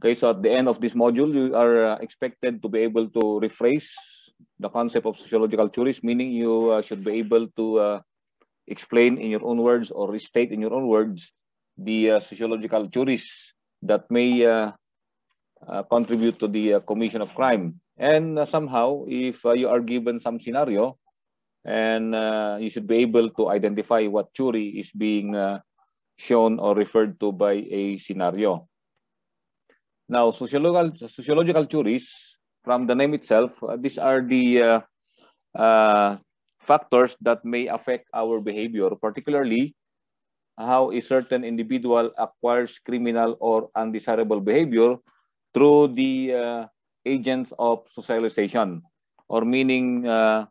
Okay, so at the end of this module, you are uh, expected to be able to rephrase the concept of sociological theories, meaning you uh, should be able to uh, explain in your own words or restate in your own words the uh, sociological theories that may uh, uh, contribute to the commission of crime. And somehow, if you are given some scenario, and you should be able to identify what theory is being shown or referred to by a scenario. Now, sociological, sociological theories, from the name itself, uh, these are the uh, uh, factors that may affect our behavior, particularly how a certain individual acquires criminal or undesirable behavior through the uh, agents of socialization, or meaning uh,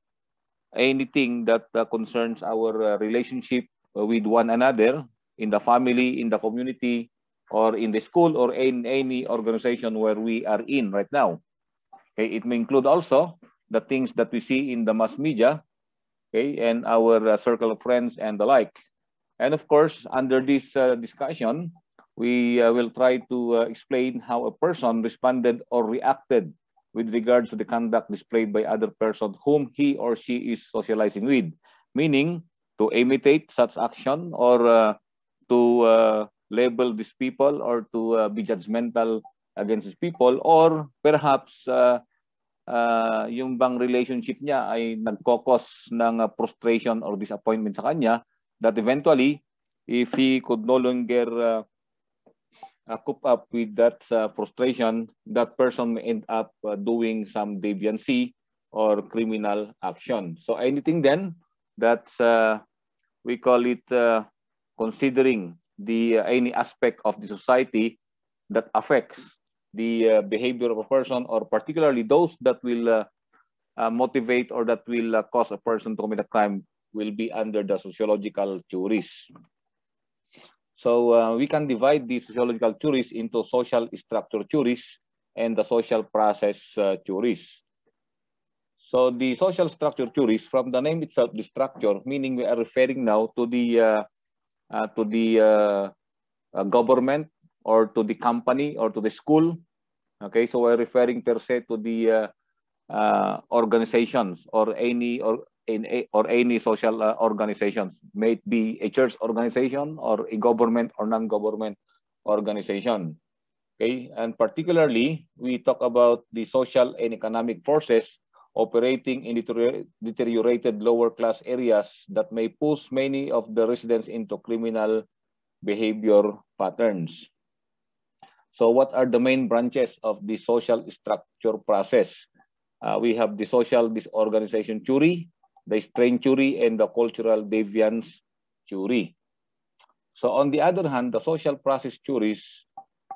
anything that uh, concerns our relationship with one another in the family, in the community, or in the school or in any organization where we are in right now. Okay, it may include also the things that we see in the mass media, okay, and our uh, circle of friends and the like. And of course, under this uh, discussion, we uh, will try to uh, explain how a person responded or reacted with regards to the conduct displayed by other person whom he or she is socializing with, meaning to imitate such action or uh, to uh, label these people or to uh, be judgmental against these people or perhaps uh, uh, yung bang relationship niya ay nagkokos ng uh, frustration or disappointment sa kanya that eventually if he could no longer uh, uh, cope up with that uh, frustration that person may end up uh, doing some deviancy or criminal action so anything then that's uh, we call it uh, considering the uh, any aspect of the society that affects the uh, behavior of a person or particularly those that will uh, uh, motivate or that will uh, cause a person to commit a crime will be under the sociological theories. So we can divide the sociological theories into social structure theories and the social process theories. So the social structure theories, from the name itself, the structure, meaning we are referring now to the uh, to the uh, uh, government or to the company or to the school. Okay, so we're referring per se to the uh, uh, organizations or any or in a, or any social organizations, may it be a church organization or a government or non-government organization. Okay, and particularly we talk about the social and economic forces operating in deteriorated lower class areas that may push many of the residents into criminal behavior patterns. So what are the main branches of the social structure process? Uh, we have the social disorganization jury, the strain jury, and the cultural deviance jury. So on the other hand, the social process theories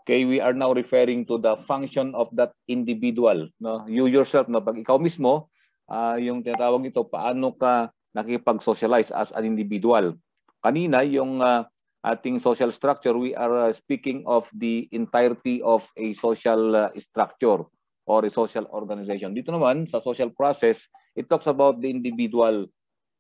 Okay, we are now referring to the function of that individual. No? You yourself, no? pag ikaw mismo, uh, yung tinatawag ito, paano ka nakipag-socialize as an individual. Kanina, yung uh, ating social structure, we are uh, speaking of the entirety of a social uh, structure or a social organization. Dito naman, sa social process, it talks about the individual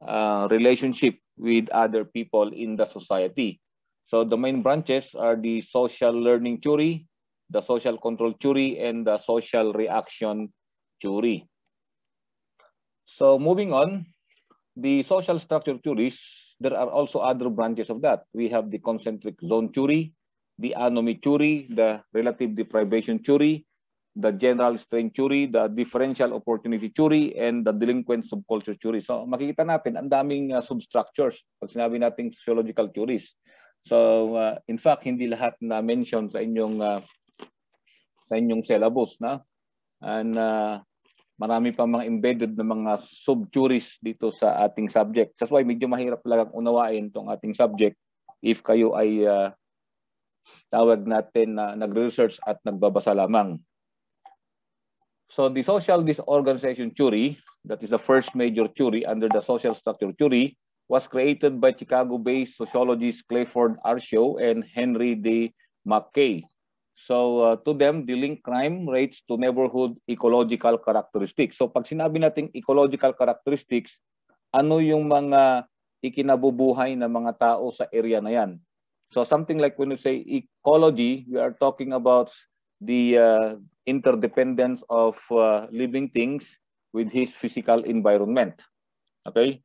uh, relationship with other people in the society. So the main branches are the social learning theory, the social control theory, and the social reaction theory. So moving on, the social structure theories, there are also other branches of that. We have the concentric zone theory, the anomy theory, the relative deprivation theory, the general strain theory, the differential opportunity theory, and the delinquent subculture theory. So makikita natin, ang daming uh, substructures pag sinabi nating sociological theories. So uh, in fact hindi lahat na mention sa inyong uh, sa inyong syllabus na and uh, marami pa mga embedded na mga subjuries dito sa ating subject. That's why medyo mahirap lang unawain tong ating subject if kayo ay uh, tawag natin na uh, nagre-research at nagbabasa lamang. So the social disorganization theory, that is the first major theory under the social structure theory, was created by Chicago-based sociologist Clifford Arshow and Henry D. McKay. So uh, to them, the link crime rates to neighborhood ecological characteristics. So pag sinabi nating ecological characteristics, ano yung mga ikinabubuhay ng mga tao sa area na yan? So something like when you say ecology, we are talking about the uh, interdependence of uh, living things with his physical environment. Okay?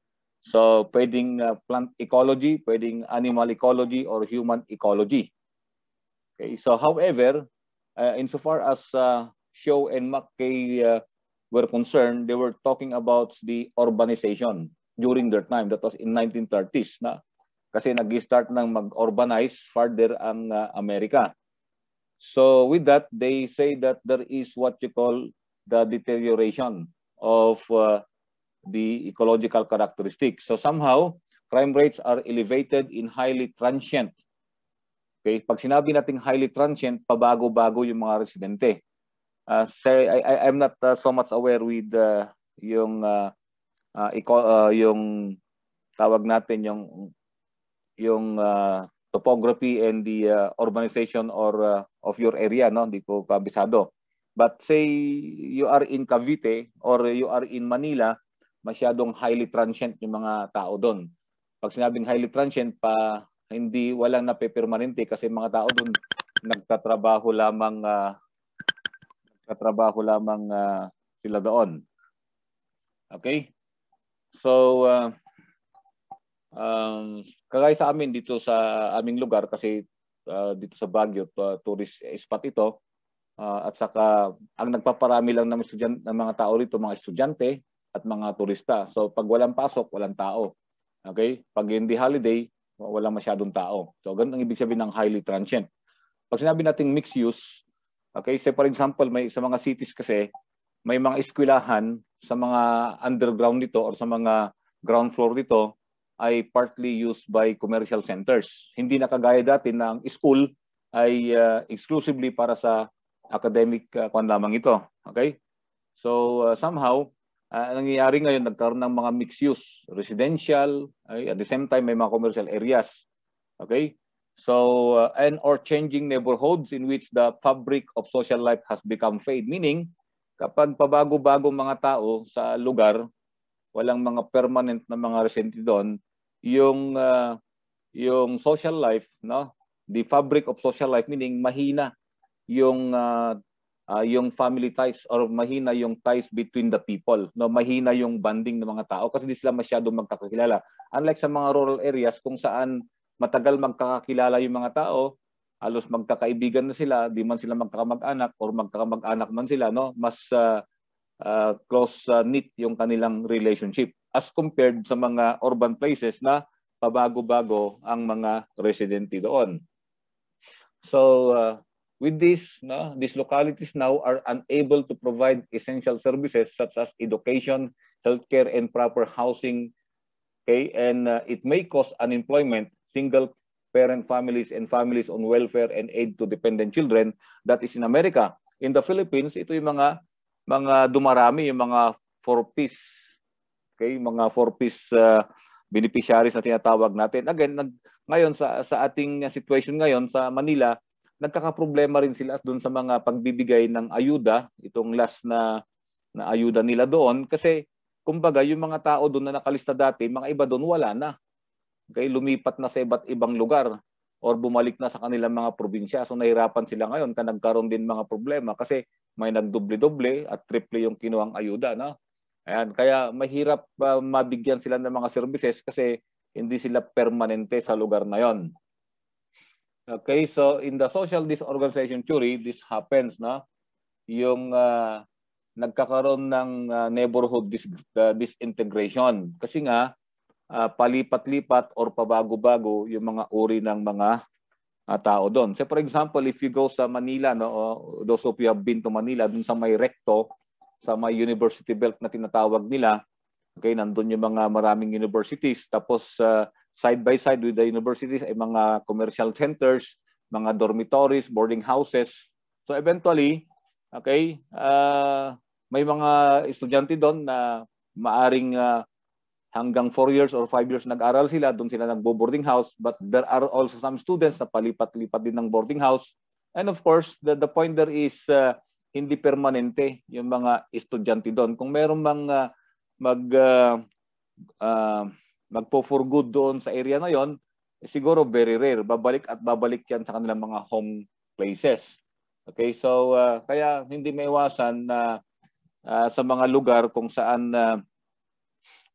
So pwedeng uh, plant ecology, pwedeng animal ecology or human ecology. Okay, so however, uh, insofar as uh, Show and McKay uh, were concerned, they were talking about the urbanization during their time. That was in 1930s na kasi nag-start ng mag-urbanize further ang uh, So with that, they say that there is what you call the deterioration of uh, the ecological characteristics. So somehow, crime rates are elevated in highly transient. Okay, pag sinabi nating highly transient, pabago-bago yung mga residente. Uh, say, I, I, I'm not uh, so much aware with uh, yung uh, uh, uh, yung tawag natin yung yung uh, topography and the uh, urbanization or uh, of your area no hindi ko kabisado but say you are in Cavite or you are in Manila masyadong highly transient yung mga tao doon. Pag sinabing highly transient pa hindi walang napepermanente kasi mga tao doon nagtatrabaho lamang uh, nagtatrabaho lamang uh, sila doon. Okay? So uh, um, kagaya sa amin dito sa aming lugar kasi uh, dito sa Baguio uh, tourist spot ito uh, at saka ang nagpaparami lang ng, estudyante, ng mga tao rito mga estudyante at mga turista. So pag walang pasok, walang tao. Okay? Pag hindi holiday, walang masyadong tao. So ganun ang ibig sabihin ng highly transient. Pag sinabi nating mixed use, okay, say for example, may sa mga cities kasi may mga eskwelahan sa mga underground nito or sa mga ground floor nito ay partly used by commercial centers. Hindi na kagaya dati na ang school ay uh, exclusively para sa academic uh, kwan lamang ito. Okay? So uh, somehow, uh, nangyayari ngayon, nagkaroon ng mga mixed use, residential, okay? at the same time may mga commercial areas. Okay? So, uh, and or changing neighborhoods in which the fabric of social life has become fade. Meaning, kapag pabago-bago mga tao sa lugar, walang mga permanent na mga residente doon, yung uh, yung social life, no? The fabric of social life meaning mahina yung uh, uh, yung family ties or mahina yung ties between the people. No, mahina yung bonding ng mga tao kasi hindi sila masyadong magkakakilala. Unlike sa mga rural areas kung saan matagal magkakakilala yung mga tao, halos magkakaibigan na sila, di man sila magkakamag-anak or magkakamag-anak man sila, no, mas uh, uh, close uh, knit yung kanilang relationship as compared sa mga urban places na pabago-bago ang mga residente doon. So, uh, With this, no, these localities now are unable to provide essential services such as education, healthcare, and proper housing. Okay, and uh, it may cause unemployment, single parent families, and families on welfare and aid to dependent children. That is in America. In the Philippines, ito yung mga mga dumarami, yung mga four-piece, okay, mga four-piece uh, beneficiaries na tinatawag natin. Again, nag, ngayon sa, sa ating situation ngayon sa Manila, nagkakaproblema rin sila doon sa mga pagbibigay ng ayuda, itong last na na ayuda nila doon kasi kumbaga yung mga tao doon na nakalista dati, mga iba doon wala na. Okay, lumipat na sa iba't ibang lugar or bumalik na sa kanilang mga probinsya. So nahirapan sila ngayon ka nagkaroon din mga problema kasi may nagdoble-doble at triple yung kinuhang ayuda No? Ayan, kaya mahirap uh, mabigyan sila ng mga services kasi hindi sila permanente sa lugar na yon. Okay, so in the social disorganization theory, this happens na yung uh, nagkakaroon ng uh, neighborhood dis uh, disintegration kasi nga uh, palipat-lipat or pabago-bago yung mga uri ng mga uh, tao doon. So for example, if you go sa Manila, no, uh, those of you have been to Manila, dun sa may recto, sa may university belt na tinatawag nila, okay, nandun yung mga maraming universities, tapos uh, side by side with the universities ay mga commercial centers, mga dormitories, boarding houses. So eventually, okay, uh, may mga estudyante doon na maaring uh, hanggang 4 years or 5 years nag-aral sila, doon sila nagbo-boarding house. But there are also some students na palipat-lipat din ng boarding house. And of course, the, the point there is uh, hindi permanente yung mga estudyante doon. Kung meron mang mag uh, uh, magpo-for good doon sa area na yon, eh, siguro very rare. Babalik at babalik yan sa kanilang mga home places. Okay, so uh, kaya hindi maiwasan na uh, sa mga lugar kung saan uh,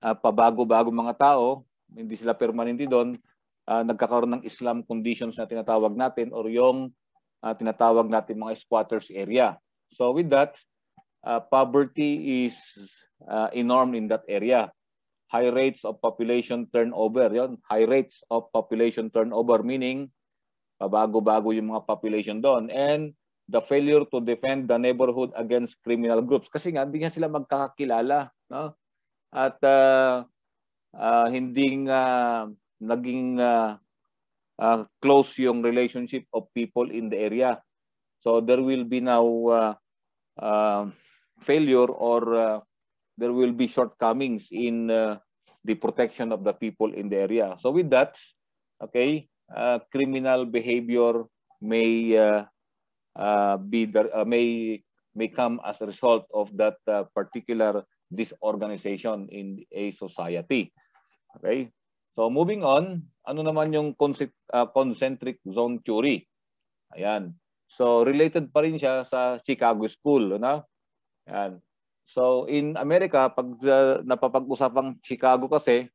uh, pabago-bago mga tao, hindi sila permanente doon, uh, nagkakaroon ng Islam conditions na tinatawag natin or yung uh, tinatawag natin mga squatters area. So with that, uh, poverty is uh, enorm in that area high rates of population turnover. Yon, high rates of population turnover meaning pabago-bago yung mga population doon. And the failure to defend the neighborhood against criminal groups. Kasi nga, hindi nga sila magkakakilala. No? At uh, uh, hindi uh, naging uh, uh, close yung relationship of people in the area. So there will be now uh, uh, failure or uh, there will be shortcomings in uh, the protection of the people in the area. So with that, okay, uh, criminal behavior may uh, uh, be the, uh, may may come as a result of that uh, particular disorganization in a society. Okay? So moving on, ano naman yung concept, uh, concentric zone theory? Ayan. So related pa rin siya sa Chicago School, no? Ayan. So in America, pag uh, napapag-usapang Chicago kasi,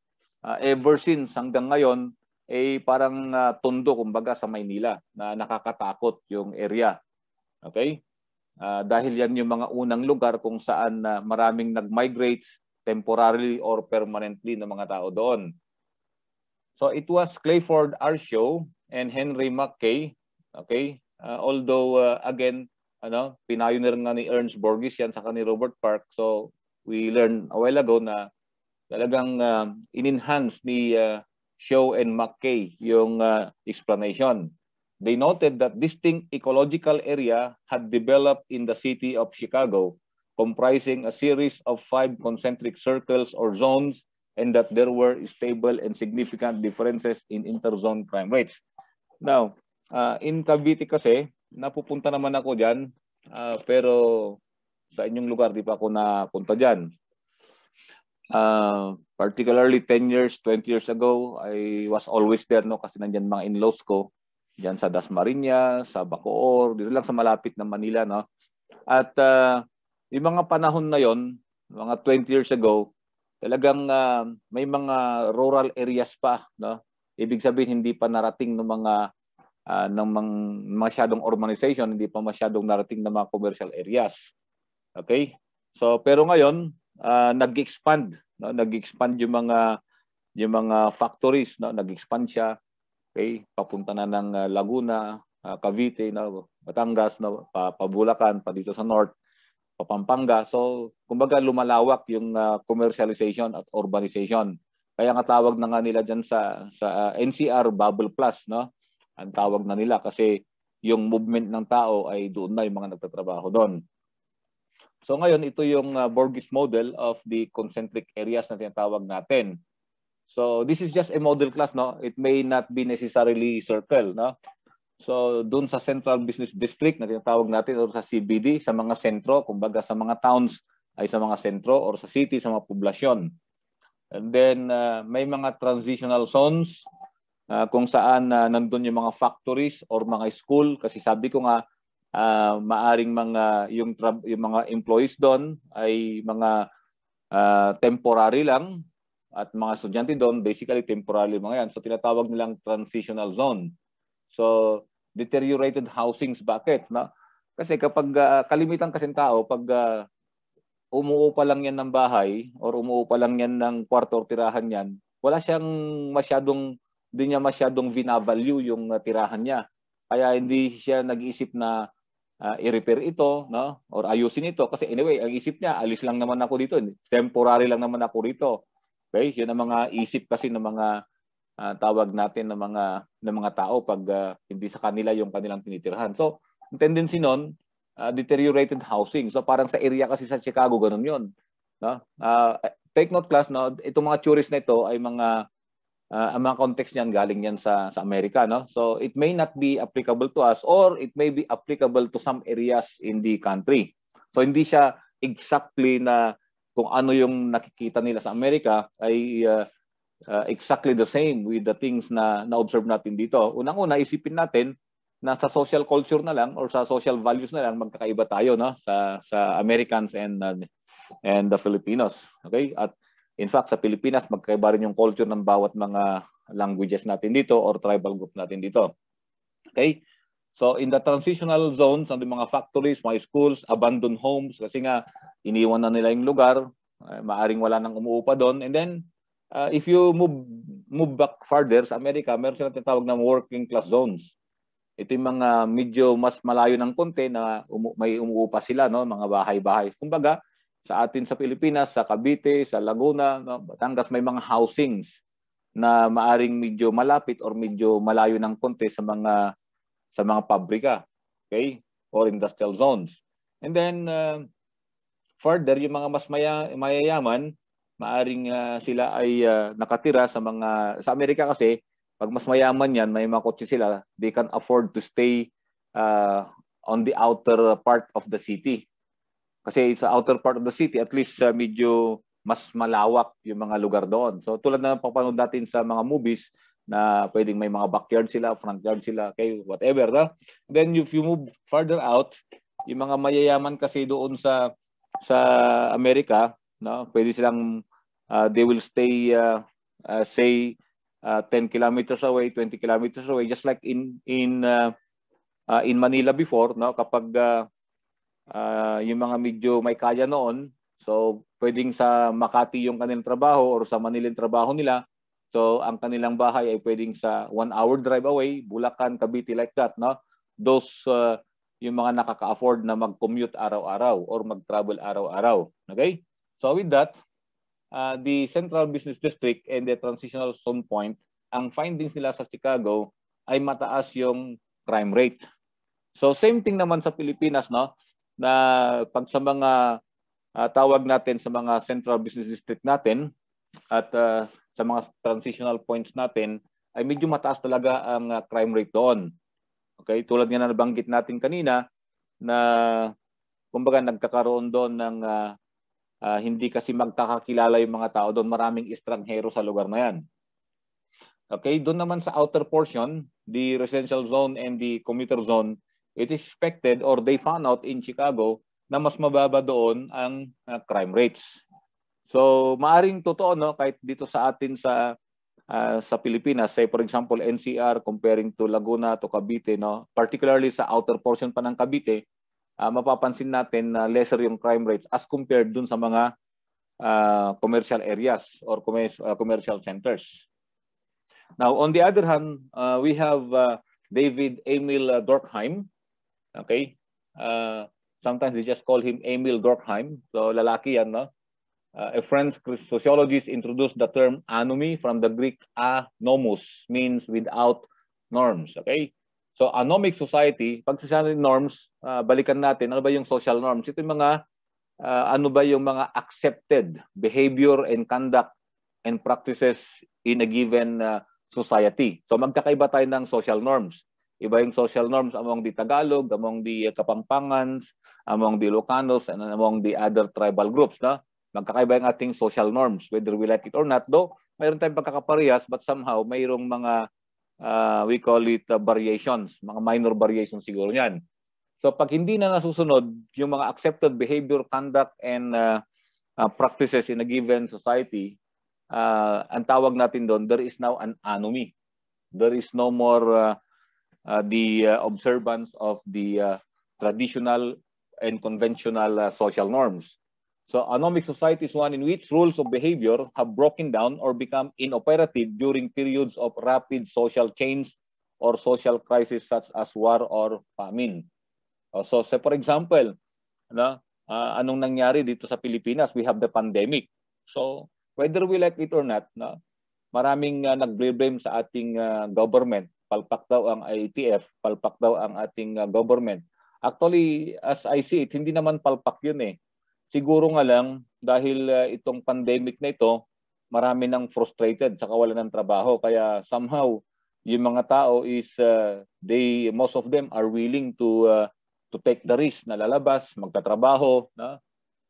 uh, ever since hanggang ngayon, ay eh, parang uh, tondo kumbaga sa Maynila na nakakatakot yung area. Okay? Uh, dahil yan yung mga unang lugar kung saan uh, maraming nag-migrate temporarily or permanently ng mga tao doon. So it was Clayford Arshow and Henry McKay. Okay? Uh, although uh, again, ano, pinayoneer nga ni Ernst Borgis yan sa ni Robert Park. So we learned a while ago na talagang uh, in-enhance ni uh, Shaw and McKay yung uh, explanation. They noted that distinct ecological area had developed in the city of Chicago comprising a series of five concentric circles or zones and that there were stable and significant differences in interzone crime rates. Now, uh, in Cavite kasi, napupunta naman ako diyan uh, ah, pero sa inyong lugar di pa ako napunta diyan. Uh, ah, particularly 10 years, 20 years ago, I was always there no kasi nandiyan mga in-laws ko diyan sa Dasmariñas, sa Bacoor, dito lang sa malapit ng Manila no. At uh, yung mga panahon na yon, mga 20 years ago, talagang uh, may mga rural areas pa no. Ibig sabihin hindi pa narating ng mga uh, ng mang, masyadong urbanization, hindi pa masyadong narating ng mga commercial areas. Okay? So pero ngayon, uh, nag-expand, no? nag-expand yung mga yung mga factories, no? nag-expand siya. Okay? Papunta na ng ah, Laguna, uh, Cavite, no? Batangas, no? Pa, pa pa dito sa north, pa Pampanga. So, kumbaga lumalawak yung uh, commercialization at urbanization. Kaya nga tawag na nga nila diyan sa sa uh, NCR Bubble Plus, no? ang tawag na nila kasi yung movement ng tao ay doon na yung mga nagtatrabaho doon. So ngayon, ito yung uh, ah, Borges model of the concentric areas na tinatawag natin. So this is just a model class, no? It may not be necessarily circle, no? So doon sa Central Business District na tinatawag natin or sa CBD, sa mga sentro, kumbaga sa mga towns ay sa mga sentro or sa city, sa mga poblasyon. And then uh, may mga transitional zones uh, kung saan uh, nandun yung mga factories or mga school kasi sabi ko nga uh, maaring mga yung yung mga employees doon ay mga uh, temporary lang at mga estudyante doon basically temporary mga yan so tinatawag nilang transitional zone so deteriorated housings bakit na kasi kapag uh, kalimitan kasi tao pag uh, umuupa lang yan ng bahay or umuupa lang yan ng kwarto or tirahan yan wala siyang masyadong hindi niya masyadong vinavalue yung uh, tirahan niya. Kaya hindi siya nag-iisip na uh, i-repair ito, no? Or ayusin ito kasi anyway, ang isip niya, alis lang naman ako dito, temporary lang naman ako rito. Okay? 'Yun ang mga isip kasi ng mga uh, tawag natin ng mga ng mga tao pag uh, hindi sa kanila yung kanilang tinitirhan. So, ang tendency noon, uh, deteriorated housing. So, parang sa area kasi sa Chicago ganun 'yon, no? Uh, take note class no, itong mga tourists na ito ay mga uh, ang mga context niyan galing yan sa sa Amerika no so it may not be applicable to us or it may be applicable to some areas in the country so hindi siya exactly na kung ano yung nakikita nila sa Amerika ay uh, uh, exactly the same with the things na na-observe natin dito unang-una isipin natin na sa social culture na lang or sa social values na lang magkakaiba tayo no sa sa Americans and uh, and the Filipinos okay at In fact, sa Pilipinas, magkaiba rin yung culture ng bawat mga languages natin dito or tribal group natin dito. Okay? So in the transitional zones, nandun mga factories, mga schools, abandoned homes, kasi nga iniwan na nila yung lugar, uh, maaring wala nang umuupa doon. And then, uh, if you move move back further sa Amerika, meron silang tinatawag na working class zones. Ito yung mga medyo mas malayo ng konti na umu may umuupa sila, no? mga bahay-bahay. Kumbaga, sa atin sa Pilipinas, sa Cavite, sa Laguna, no, Batangas, may mga housings na maaring medyo malapit or medyo malayo ng konti sa mga sa mga pabrika, okay? Or industrial zones. And then uh, further, yung mga mas maya, mayayaman, maaring uh, sila ay uh, nakatira sa mga sa Amerika kasi pag mas mayaman yan, may mga kotse sila, they can afford to stay uh, on the outer part of the city kasi sa outer part of the city, at least uh, medyo mas malawak yung mga lugar doon. So tulad na papanood natin sa mga movies na pwedeng may mga backyard sila, front yard sila, kay whatever. Na? Then if you move further out, yung mga mayayaman kasi doon sa sa Amerika, no? Pwede silang uh, they will stay uh, uh, say uh, 10 kilometers away, 20 kilometers away just like in in uh, uh, in Manila before, no? Kapag uh, uh, yung mga medyo may kaya noon. So, pwedeng sa Makati yung kanilang trabaho or sa Manila yung trabaho nila. So, ang kanilang bahay ay pwedeng sa one hour drive away, Bulacan, Cavite, like that, no? Those, uh, yung mga nakaka-afford na mag-commute araw-araw or mag-travel araw-araw. Okay? So, with that, uh, the Central Business District and the Transitional Zone Point, ang findings nila sa Chicago ay mataas yung crime rate. So, same thing naman sa Pilipinas, no? na pag sa mga uh, tawag natin sa mga central business district natin at uh, sa mga transitional points natin ay medyo mataas talaga ang uh, crime rate doon. Okay, tulad nga na nabanggit natin kanina na kumbaga nagkakaroon doon ng uh, uh, hindi kasi magkakakilala yung mga tao doon, maraming estranghero sa lugar na 'yan. Okay, doon naman sa outer portion, the residential zone and the commuter zone, it is expected or they found out in Chicago na mas mababa doon ang uh, crime rates. So, maaring totoo no kahit dito sa atin sa uh, sa Pilipinas, say for example NCR comparing to Laguna to Cavite no, particularly sa outer portion pa ng Cavite, uh, mapapansin natin na lesser yung crime rates as compared dun sa mga uh, commercial areas or commer uh, commercial centers. Now, on the other hand, uh, we have uh, David Emil Durkheim Okay? Uh, sometimes they just call him Emil Durkheim. So lalaki yan, no? Uh, a French sociologist introduced the term anomy from the Greek anomos, means without norms. Okay? So anomic society, pag sinasabi norms, uh, balikan natin, ano ba yung social norms? Ito yung mga, uh, ano ba yung mga accepted behavior and conduct and practices in a given uh, society. So magkakaiba tayo ng social norms iba yung social norms among the Tagalog, among the eh, Kapampangans, among the Ilocanos, and among the other tribal groups. Na? Magkakaiba yung ating social norms, whether we like it or not. Though, mayroon tayong pagkakaparehas, but somehow, mayroong mga, uh, we call it uh, variations, mga minor variations siguro yan. So, pag hindi na nasusunod yung mga accepted behavior, conduct, and uh, uh, practices in a given society, uh, ang tawag natin doon, there is now an anomy. There is no more uh, Uh, the uh, observance of the uh, traditional and conventional social norms. So anomic society is one in which rules of behavior have broken down or become inoperative during periods of rapid social change or social crisis such as war or famine. Uh, so, say for example, na, uh, anong nangyari dito sa Pilipinas? We have the pandemic. So whether we like it or not, na, maraming uh, nag-blame sa ating uh, government palpak daw ang ITF, palpak daw ang ating uh, government. Actually, as I see it, hindi naman palpak yun eh. Siguro nga lang, dahil uh, itong pandemic na ito, marami nang frustrated sa kawalan ng trabaho. Kaya somehow, yung mga tao is, uh, they, most of them are willing to uh, to take the risk na lalabas, magtatrabaho. Na?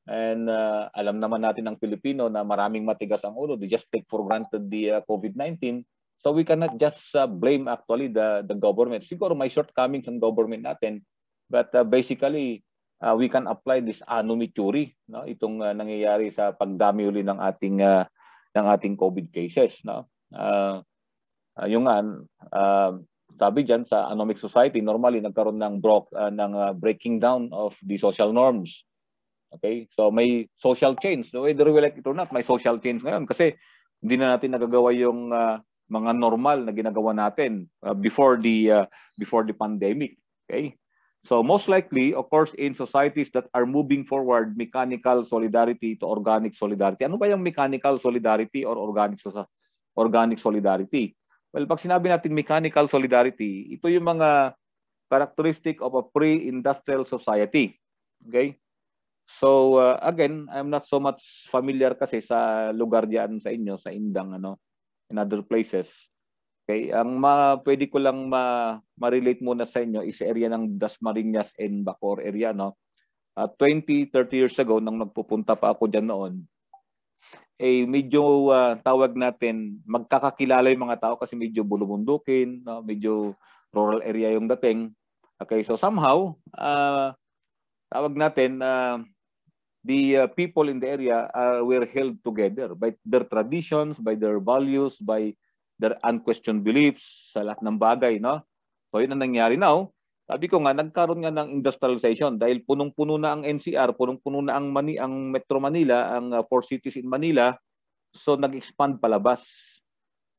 And uh, alam naman natin ng Pilipino na maraming matigas ang ulo. They just take for granted the uh, COVID-19 So we cannot just uh, blame actually the, the government. Siguro may shortcomings ng government natin. But uh, basically, uh, we can apply this anomituri, no? itong uh, nangyayari sa pagdami uli ng ating, uh, ng ating COVID cases. No? Uh, uh yung nga, uh, sabi dyan sa anomic society, normally nagkaroon ng, broke, uh, ng uh, breaking down of the social norms. Okay? So may social change. So whether we like it or not, may social change ngayon kasi hindi na natin nagagawa yung uh, mga normal na ginagawa natin uh, before the uh, before the pandemic okay so most likely of course in societies that are moving forward mechanical solidarity to organic solidarity ano ba yung mechanical solidarity or organic so organic solidarity well pag sinabi natin mechanical solidarity ito yung mga characteristic of a pre-industrial society okay so uh, again i'm not so much familiar kasi sa lugar diyan sa inyo sa Indang ano in other places. Okay, ang ma pwede ko lang ma ma-relate muna sa inyo is area ng Dasmariñas and Bacoor area no. Uh, 20, 30 years ago nang nagpupunta pa ako diyan noon, eh medyo uh, tawag natin magkakakilala yung mga tao kasi medyo bulubundukin, no? medyo rural area yung dating. Okay, so somehow uh, tawag natin uh, the uh, people in the area are, were held together by their traditions, by their values, by their unquestioned beliefs, sa lahat ng bagay. No? So yun ang nangyari now. Sabi ko nga, nagkaroon nga ng industrialization dahil punong-puno na ang NCR, punong-puno na ang, Mani ang Metro Manila, ang uh, four cities in Manila. So nag-expand palabas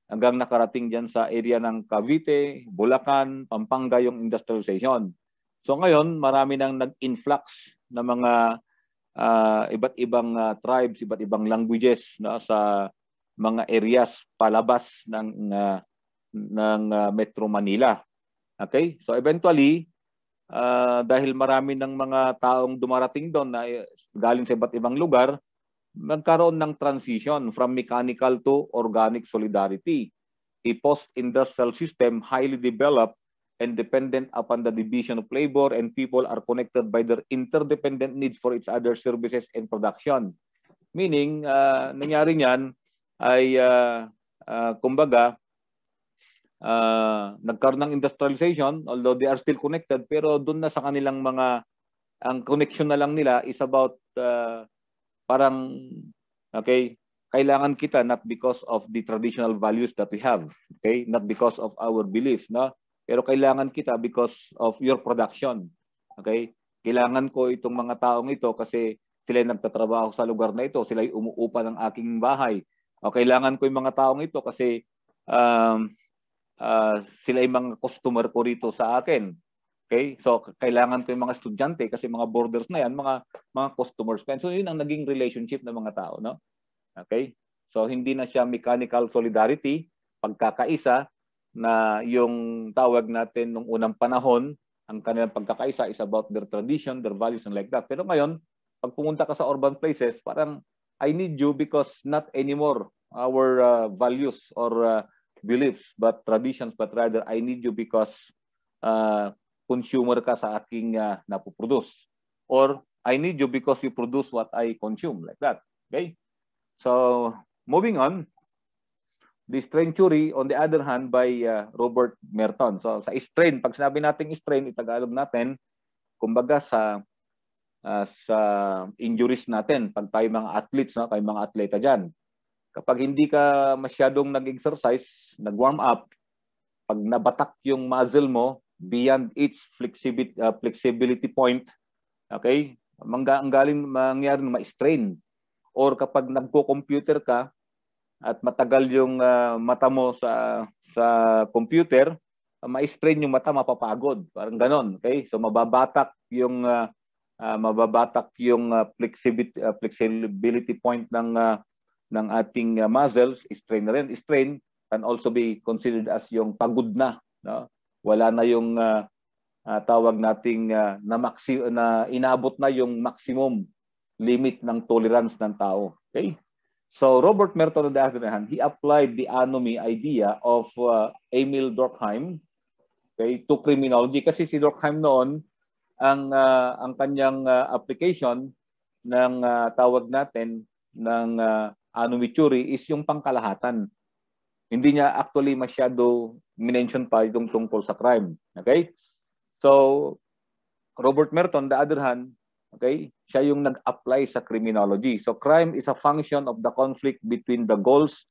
hanggang nakarating dyan sa area ng Cavite, Bulacan, Pampanga yung industrialization. So ngayon, marami nang nag-influx na mga uh, iba't ibang uh, tribes, iba't ibang languages na sa mga areas palabas ng uh, ng uh, Metro Manila. Okay? So eventually uh, dahil marami ng mga taong dumarating doon na eh, galing sa iba't ibang lugar, nagkaroon ng transition from mechanical to organic solidarity. A post-industrial system highly developed and dependent upon the division of labor and people are connected by their interdependent needs for each other services and production. Meaning, uh, nangyari niyan ay uh, uh, kumbaga uh, nagkaroon ng industrialization although they are still connected pero doon na sa kanilang mga ang connection na lang nila is about uh, parang okay kailangan kita not because of the traditional values that we have okay not because of our beliefs no pero kailangan kita because of your production. Okay? Kailangan ko itong mga taong ito kasi sila yung nagtatrabaho sa lugar na ito. Sila yung umuupa ng aking bahay. O, kailangan ko yung mga taong ito kasi um, uh, ah, sila yung mga customer ko rito sa akin. Okay? So, kailangan ko yung mga estudyante kasi mga borders na yan, mga, mga customers ko. So, yun ang naging relationship ng mga tao. No? Okay? So, hindi na siya mechanical solidarity, pagkakaisa, na yung tawag natin nung unang panahon, ang kanilang pagkakaisa is about their tradition, their values, and like that. Pero ngayon, pag pumunta ka sa urban places, parang I need you because not anymore our uh, values or uh, beliefs but traditions, but rather I need you because uh, consumer ka sa aking uh, napoproduce. Or I need you because you produce what I consume, like that. Okay? So, moving on. The strain theory, on the other hand, by uh, Robert Merton. So sa strain, pag sinabi natin strain, itagalog natin, kumbaga sa uh, sa injuries natin, pag tayo mga athletes, no, tayo mga atleta dyan. Kapag hindi ka masyadong nag-exercise, nag-warm up, pag nabatak yung muscle mo beyond its flexibility, uh, flexibility point, okay, mangga ang galing mangyari na ma-strain. Or kapag nagko-computer ka, at matagal yung uh, mata mo sa sa computer, uh, ma-strain yung mata mapapagod, parang ganon, okay? So mababatak yung uh, uh, mababatak yung uh, flexibility uh, flexibility point ng uh, ng ating uh, muscles, strain na rin. Strain can also be considered as yung pagod na, no? Wala na yung uh, uh, tawag nating uh, na, maxi- na inabot na yung maximum limit ng tolerance ng tao, okay? So Robert Merton on the other hand, he applied the anomie idea of uh, Emil Durkheim okay, to criminology kasi si Durkheim noon ang uh, ang kanyang uh, application ng uh, tawag natin ng uh, anomy theory is yung pangkalahatan. Hindi niya actually masyado minention pa itong tungkol sa crime. Okay? So, Robert Merton, the other hand, Okay? Siya yung nag-apply sa criminology. So crime is a function of the conflict between the goals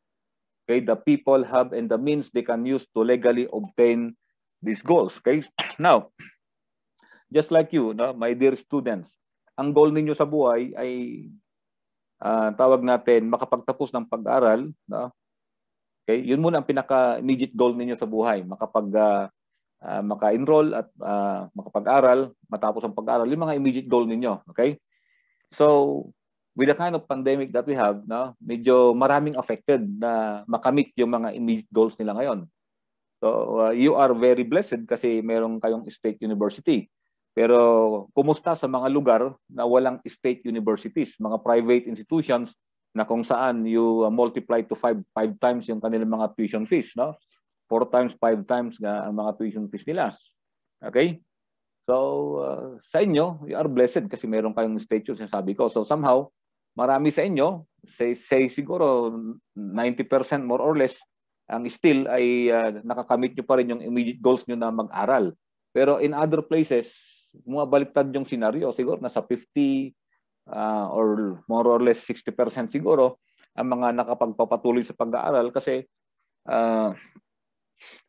okay, the people have and the means they can use to legally obtain these goals. Okay? Now, just like you, no, my dear students, ang goal ninyo sa buhay ay uh, tawag natin makapagtapos ng pag-aral, no? Okay, yun muna ang pinaka immediate goal ninyo sa buhay, makapag uh, uh, maka-enroll at uh, makapag-aral matapos ang pag-aral yung mga immediate goal ninyo okay so with the kind of pandemic that we have no medyo maraming affected na makamit yung mga immediate goals nila ngayon so uh, you are very blessed kasi merong kayong state university pero kumusta sa mga lugar na walang state universities mga private institutions na kung saan you uh, multiply to 5 5 times yung kanilang mga tuition fees no four times, five times nga ang mga tuition fees nila. Okay? So, uh, sa inyo, you are blessed kasi meron kayong statue, sinasabi ko. So, somehow, marami sa inyo, say, say siguro 90% more or less, ang still ay uh, nakakamit nyo pa rin yung immediate goals nyo na mag-aral. Pero in other places, bumabaliktad yung scenario. Siguro nasa 50 uh, or more or less 60% siguro ang mga nakapagpapatuloy sa pag-aaral kasi uh,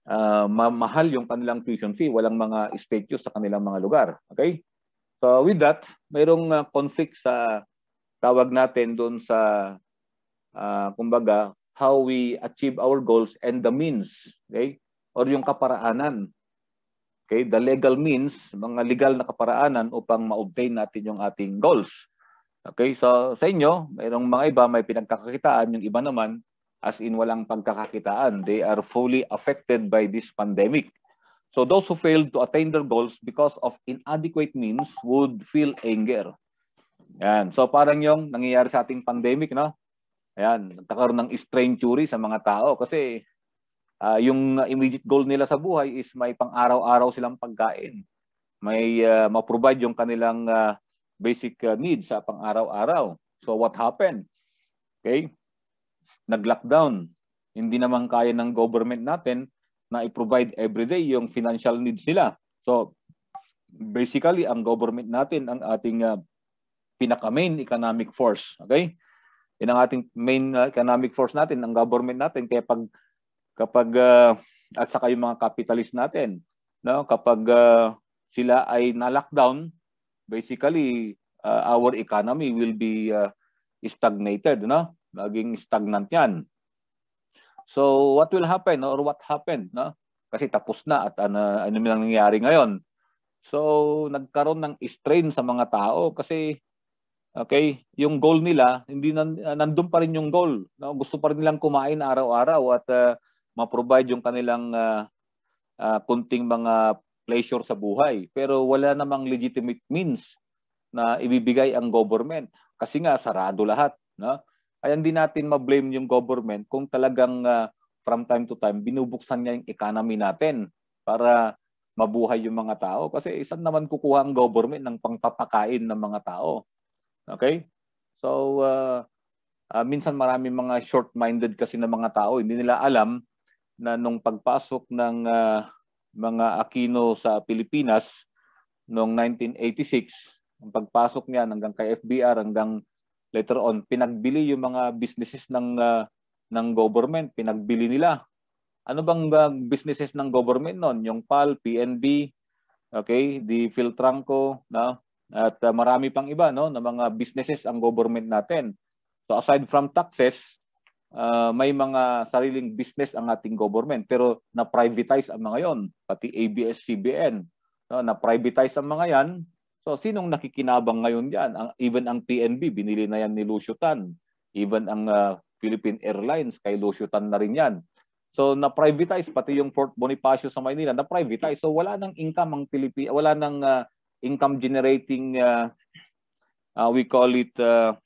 uh, mahal yung kanilang tuition fee. Walang mga statues sa kanilang mga lugar. Okay? So with that, mayroong uh, conflict sa tawag natin doon sa uh, kumbaga how we achieve our goals and the means, okay? Or yung kaparaanan. Okay, the legal means, mga legal na kaparaanan upang ma-obtain natin yung ating goals. Okay, so sa inyo, mayroong mga iba may pinagkakakitaan, yung iba naman as in walang pagkakakitaan. They are fully affected by this pandemic. So those who failed to attain their goals because of inadequate means would feel anger. Yan. So parang yung nangyayari sa ating pandemic, no? Ayan, nagkakaroon ng strain theory sa mga tao kasi uh, yung immediate goal nila sa buhay is may pang-araw-araw silang pagkain. May uh, ma-provide yung kanilang uh, basic uh, needs sa pang-araw-araw. So what happened? Okay? nag-lockdown. Hindi naman kaya ng government natin na i-provide everyday yung financial needs nila. So, basically, ang government natin ang ating uh, pinaka-main economic force. Okay? Yan ang ating main uh, economic force natin, ang government natin. Kaya pag, kapag, uh, at saka yung mga capitalist natin, no? kapag uh, sila ay na-lockdown, basically, uh, our economy will be uh, stagnated. No? maging stagnant yan. So what will happen or what happened? No? Kasi tapos na at ano, ano lang nangyari ngayon. So nagkaroon ng strain sa mga tao kasi okay, yung goal nila, hindi nan, ah, nandun pa rin yung goal. No? Gusto pa rin nilang kumain araw-araw at uh, ma-provide yung kanilang uh, uh, kunting mga pleasure sa buhay. Pero wala namang legitimate means na ibibigay ang government kasi nga sarado lahat, no? ay hindi natin ma-blame yung government kung talagang uh, from time to time binubuksan niya yung economy natin para mabuhay yung mga tao kasi isang naman kukuha ang government ng pangpapakain ng mga tao. Okay? So uh, uh, minsan marami mga short-minded kasi ng mga tao, hindi nila alam na nung pagpasok ng uh, mga Aquino sa Pilipinas noong 1986, ang pagpasok niya hanggang kay FBR hanggang later on pinagbili yung mga businesses ng uh, ng government, pinagbili nila. Ano bang uh, businesses ng government noon? Yung PAL, PNB, okay, di Filtranco, na at uh, marami pang iba no na mga businesses ang government natin. So aside from taxes, uh, may mga sariling business ang ating government pero na-privatize ang mga 'yon, pati ABS-CBN. No, na-privatize ang mga 'yan So sinong nakikinabang ngayon diyan? Ang even ang PNB binili na yan ni Lucio Tan. Even ang uh, Philippine Airlines kay Lucio Tan na rin yan. So na-privatize pati yung Fort Bonifacio sa Maynila, na-privatize. So wala nang income ang Pilipinas, wala nang uh, income generating uh, uh, we call it uh,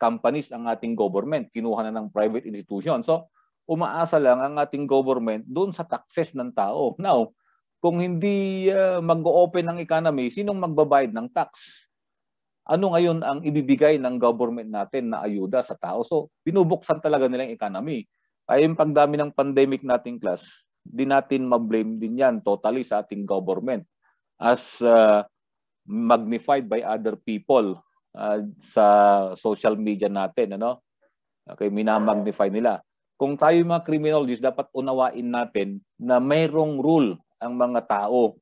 companies ang ating government. Kinuha na ng private institution. So umaasa lang ang ating government doon sa taxes ng tao. Now, kung hindi uh, ah, mag-open ang economy, sinong magbabayad ng tax? Ano ngayon ang ibibigay ng government natin na ayuda sa tao? So, binubuksan talaga nila yung economy. Kaya yung pagdami ng pandemic nating class, di natin ma-blame din yan totally sa ating government as uh, magnified by other people uh, sa social media natin. Ano? Okay, minamagnify nila. Kung tayo mga criminologists, dapat unawain natin na mayroong rule ang mga tao.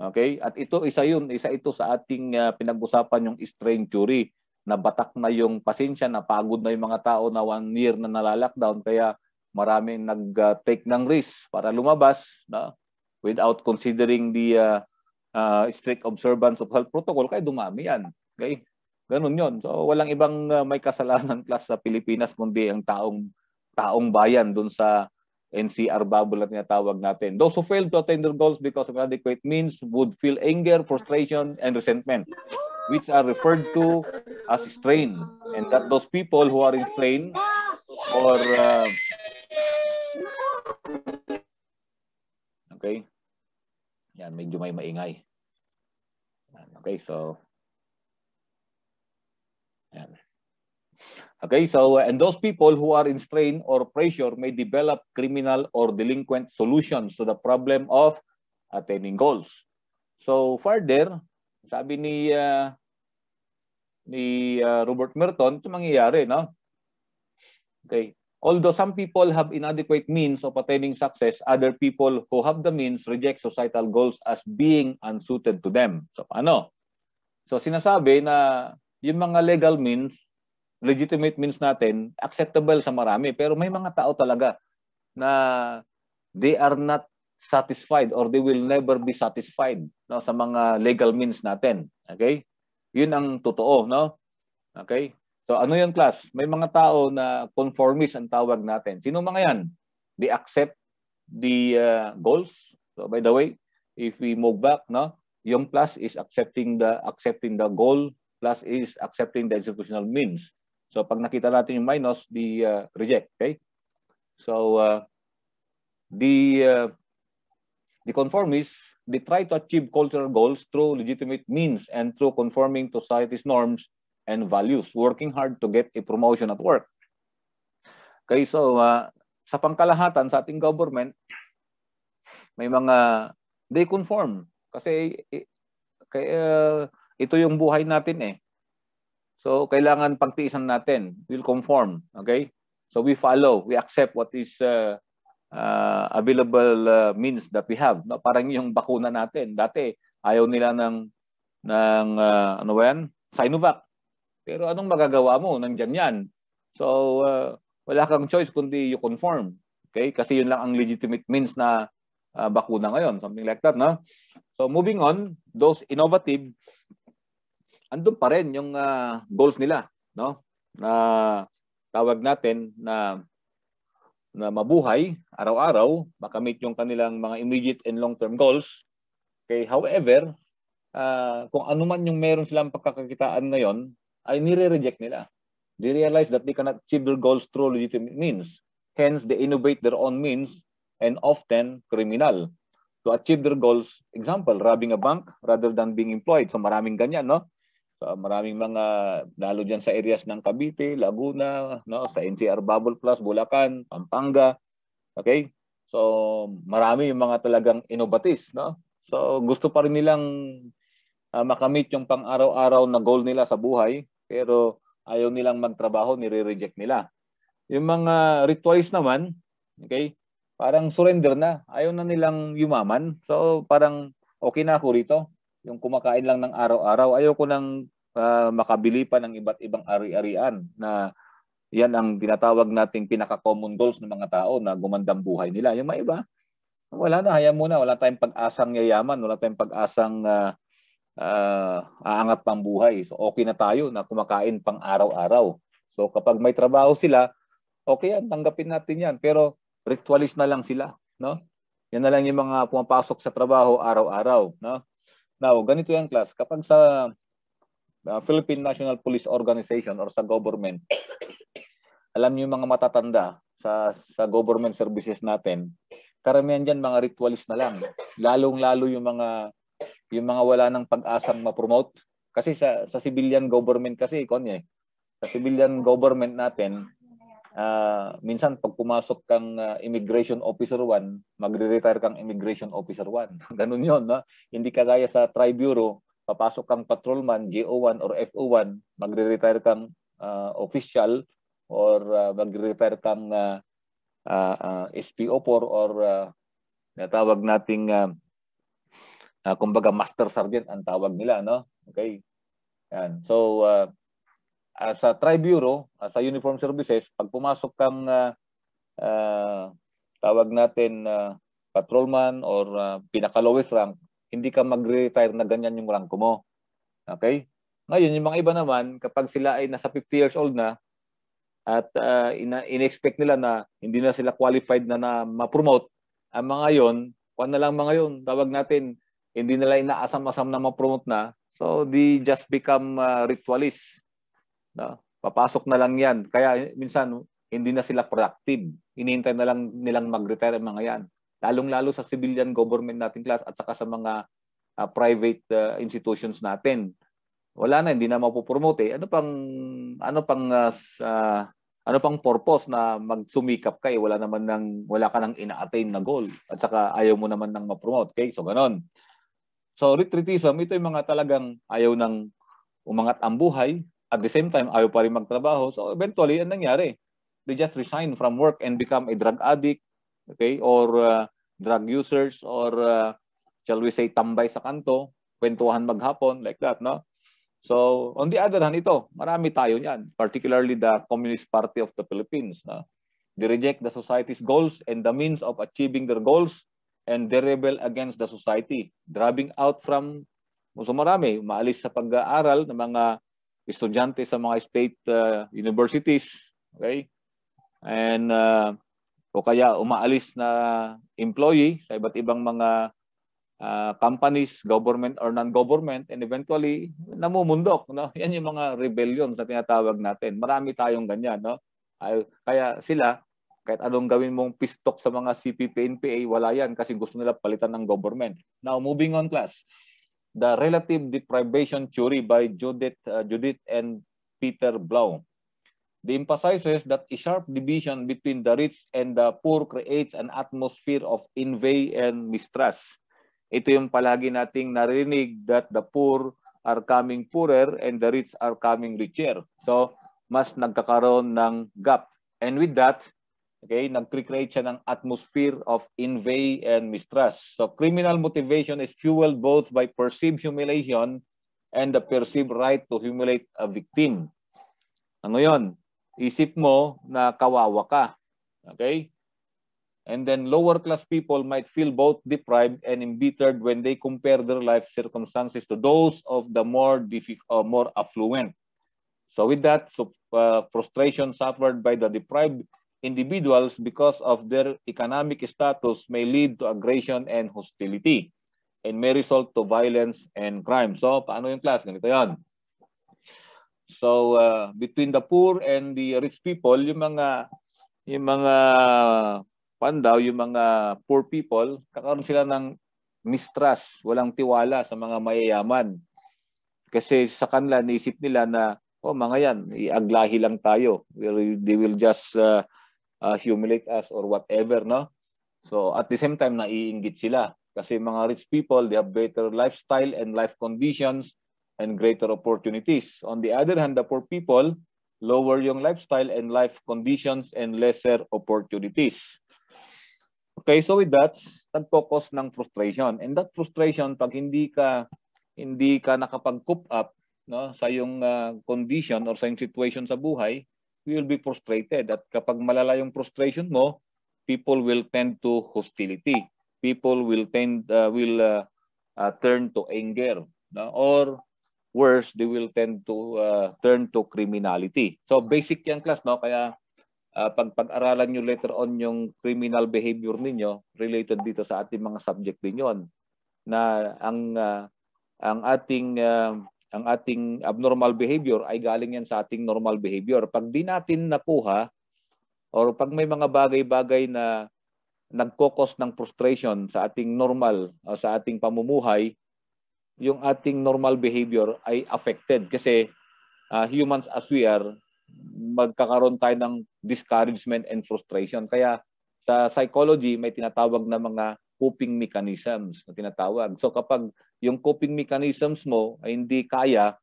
Okay? At ito isa 'yun, isa ito sa ating uh, pinag-usapan yung strain theory na batak na yung pasensya, na pagod na yung mga tao na one year na nalalockdown kaya marami nag-take ng risk para lumabas na without considering the uh, uh, strict observance of health protocol kaya dumami yan. Okay? Ganun 'yon. So walang ibang uh, may kasalanan class sa Pilipinas kundi ang taong taong bayan doon sa NCR bubble at tinatawag natin. Those who fail to attain their goals because of inadequate means would feel anger, frustration, and resentment, which are referred to as strain. And that those people who are in strain or... Uh, okay? Yan, medyo may maingay. Okay, so... Yan. Okay, so uh, and those people who are in strain or pressure may develop criminal or delinquent solutions to the problem of attaining goals. So further, sabi ni uh, ni uh, Robert Merton, ito mangyayari, no? Okay. Although some people have inadequate means of attaining success, other people who have the means reject societal goals as being unsuited to them. So, ano? So, sinasabi na yung mga legal means legitimate means natin, acceptable sa marami. Pero may mga tao talaga na they are not satisfied or they will never be satisfied no sa mga legal means natin okay yun ang totoo no okay so ano yung class may mga tao na conformist ang tawag natin sino mga yan they accept the uh, goals so by the way if we move back no yung class is accepting the accepting the goal plus is accepting the executional means So pag nakita natin yung minus, di uh, reject, okay? So uh, the uh, the conformists they try to achieve cultural goals through legitimate means and through conforming to society's norms and values, working hard to get a promotion at work. Okay, so uh, sa pangkalahatan sa ating government, may mga they conform kasi kaya uh, ito yung buhay natin eh. So, kailangan pagtiisan natin. We'll conform. Okay? So, we follow. We accept what is uh, uh, available uh, means that we have. No? Parang yung bakuna natin. Dati, ayaw nila ng, ng uh, ano ba yan? Sinovac. Pero anong magagawa mo? Nandyan yan. So, uh, wala kang choice kundi you conform. Okay? Kasi yun lang ang legitimate means na uh, bakuna ngayon. Something like that, no? So, moving on, those innovative andun pa rin yung uh, goals nila, no? Na tawag natin na na mabuhay araw-araw, makamit yung kanilang mga immediate and long-term goals. Okay, however, uh, kung anuman yung meron silang pagkakakitaan ngayon, ay nire-reject nila. They realize that they cannot achieve their goals through legitimate means. Hence, they innovate their own means and often criminal to achieve their goals. Example, robbing a bank rather than being employed. So maraming ganyan, no? Uh, maraming mga lalo diyan sa areas ng Cavite, Laguna, no, sa NCR Bubble Plus, Bulacan, Pampanga. Okay? So, marami yung mga talagang innovatis, no? So, gusto pa rin nilang uh, makamit yung pang-araw-araw na goal nila sa buhay, pero ayaw nilang magtrabaho, nire-reject nila. Yung mga rituals naman, okay? Parang surrender na. Ayaw na nilang yumaman. So, parang okay na ako rito yung kumakain lang ng araw-araw. Ayoko nang uh, makabili pa ng iba't ibang ari-arian na yan ang tinatawag nating pinaka-common goals ng mga tao na gumandang buhay nila. Yung mga iba, wala na, hayaan mo na. Wala tayong pag-asang yayaman, wala tayong pag-asang uh, uh, aangat pang buhay. So okay na tayo na kumakain pang araw-araw. So kapag may trabaho sila, okay yan, tanggapin natin yan. Pero ritualist na lang sila. No? Yan na lang yung mga pumapasok sa trabaho araw-araw. No? Now, ganito yung class. Kapag sa uh, Philippine National Police Organization or sa government, alam niyo mga matatanda sa sa government services natin, karamihan diyan mga ritualist na lang. Lalong-lalo yung mga yung mga wala nang pag-asang ma-promote kasi sa sa civilian government kasi konye. Eh. Sa civilian government natin, uh, minsan pag pumasok kang uh, immigration officer 1, magre-retire kang immigration officer 1. Ganun 'yon, no? Hindi kagaya sa tri bureau papasok kang patrolman, GO1 or FO1, magre-retire kang uh, official or uh, magre-retire kang uh, uh, SPO4 or uh, ah, natawag nating uh, uh, kumbaga master sergeant ang tawag nila no okay yan so uh, as a tri-bureau as a uniform services pag pumasok kang uh, uh, tawag natin uh, patrolman or uh, pinaka lowest rank hindi ka mag-retire na ganyan yung ranko mo. Okay? Ngayon, yung mga iba naman, kapag sila ay nasa 50 years old na, at uh, in-expect nila na hindi na sila qualified na na ma-promote, ang mga yon, kuan na lang mga yon, tawag natin, hindi nila inaasam-asam na ma-promote na, so they just become uh, ah, ritualists. No? Papasok na lang yan. Kaya minsan, hindi na sila productive. Inihintay na lang nilang mag-retire ang mga yan lalong-lalo sa civilian government natin class at saka sa mga uh, private uh, institutions natin. Wala na, hindi na mapopromote. Eh. Ano pang ano pang uh, uh, ano pang purpose na magsumikap ka eh? Wala naman nang wala ka nang ina-attain na goal at saka ayaw mo naman nang ma-promote. Okay? So ganon. So retreatism, ito yung mga talagang ayaw nang umangat ang buhay, at the same time, ayaw pa rin magtrabaho. So eventually, ang nangyari, they just resign from work and become a drug addict, okay, or uh, drug users or uh, shall we say tambay sa kanto, kwentuhan maghapon, like that, no? So, on the other hand, ito, marami tayo niyan, particularly the Communist Party of the Philippines. No? They reject the society's goals and the means of achieving their goals and they rebel against the society, driving out from, so marami, maalis sa pag-aaral ng mga estudyante sa mga state uh, universities, okay? And uh, o kaya umaalis na employee sa iba't ibang mga uh, companies, government or non-government, and eventually, namumundok. No? Yan yung mga rebellion na tinatawag natin. Marami tayong ganyan. No? Ay, kaya sila, kahit anong gawin mong pistok sa mga CPP-NPA, wala yan kasi gusto nila palitan ng government. Now, moving on class. The Relative Deprivation Theory by Judith, uh, Judith and Peter Blau. The emphasizes that a sharp division between the rich and the poor creates an atmosphere of envy and mistrust. Ito yung palagi nating narinig that the poor are coming poorer and the rich are coming richer. So, mas nagkakaroon ng gap. And with that, okay, nag-create siya ng atmosphere of envy and mistrust. So, criminal motivation is fueled both by perceived humiliation and the perceived right to humiliate a victim. Ano yon? isip mo na kawawa ka. Okay? And then lower class people might feel both deprived and embittered when they compare their life circumstances to those of the more difficult, uh, more affluent. So with that, so, uh, frustration suffered by the deprived individuals because of their economic status may lead to aggression and hostility and may result to violence and crime. So paano yung class? Ganito yan. So uh, between the poor and the rich people, yung mga yung mga pandaw, yung mga poor people, kakaroon sila ng mistrust, walang tiwala sa mga mayayaman. Kasi sa kanila naisip nila na oh mga yan, iaglahi lang tayo. We'll, they will just uh, uh, humiliate us or whatever, no? So at the same time naiinggit sila kasi mga rich people, they have better lifestyle and life conditions and greater opportunities. On the other hand, the poor people, lower yung lifestyle and life conditions and lesser opportunities. Okay, so with that, nag-focus ng frustration. And that frustration, pag hindi ka hindi ka nakapag-coop up no, sa yung uh, condition or sa yung situation sa buhay, you will be frustrated. At kapag malala yung frustration mo, people will tend to hostility. People will tend uh, will uh, uh, turn to anger no? or worse, they will tend to uh, turn to criminality. So basic yan class, no? Kaya uh, pag pag-aralan nyo later on yung criminal behavior ninyo, related dito sa ating mga subject din yon na ang uh, ang ating uh, ang ating abnormal behavior ay galing yan sa ating normal behavior. Pag di natin nakuha or pag may mga bagay-bagay na nagkokos ng frustration sa ating normal, uh, sa ating pamumuhay, yung ating normal behavior ay affected kasi uh, humans as we are magkakaroon tayo ng discouragement and frustration kaya sa psychology may tinatawag na mga coping mechanisms na tinatawag so kapag yung coping mechanisms mo ay hindi kaya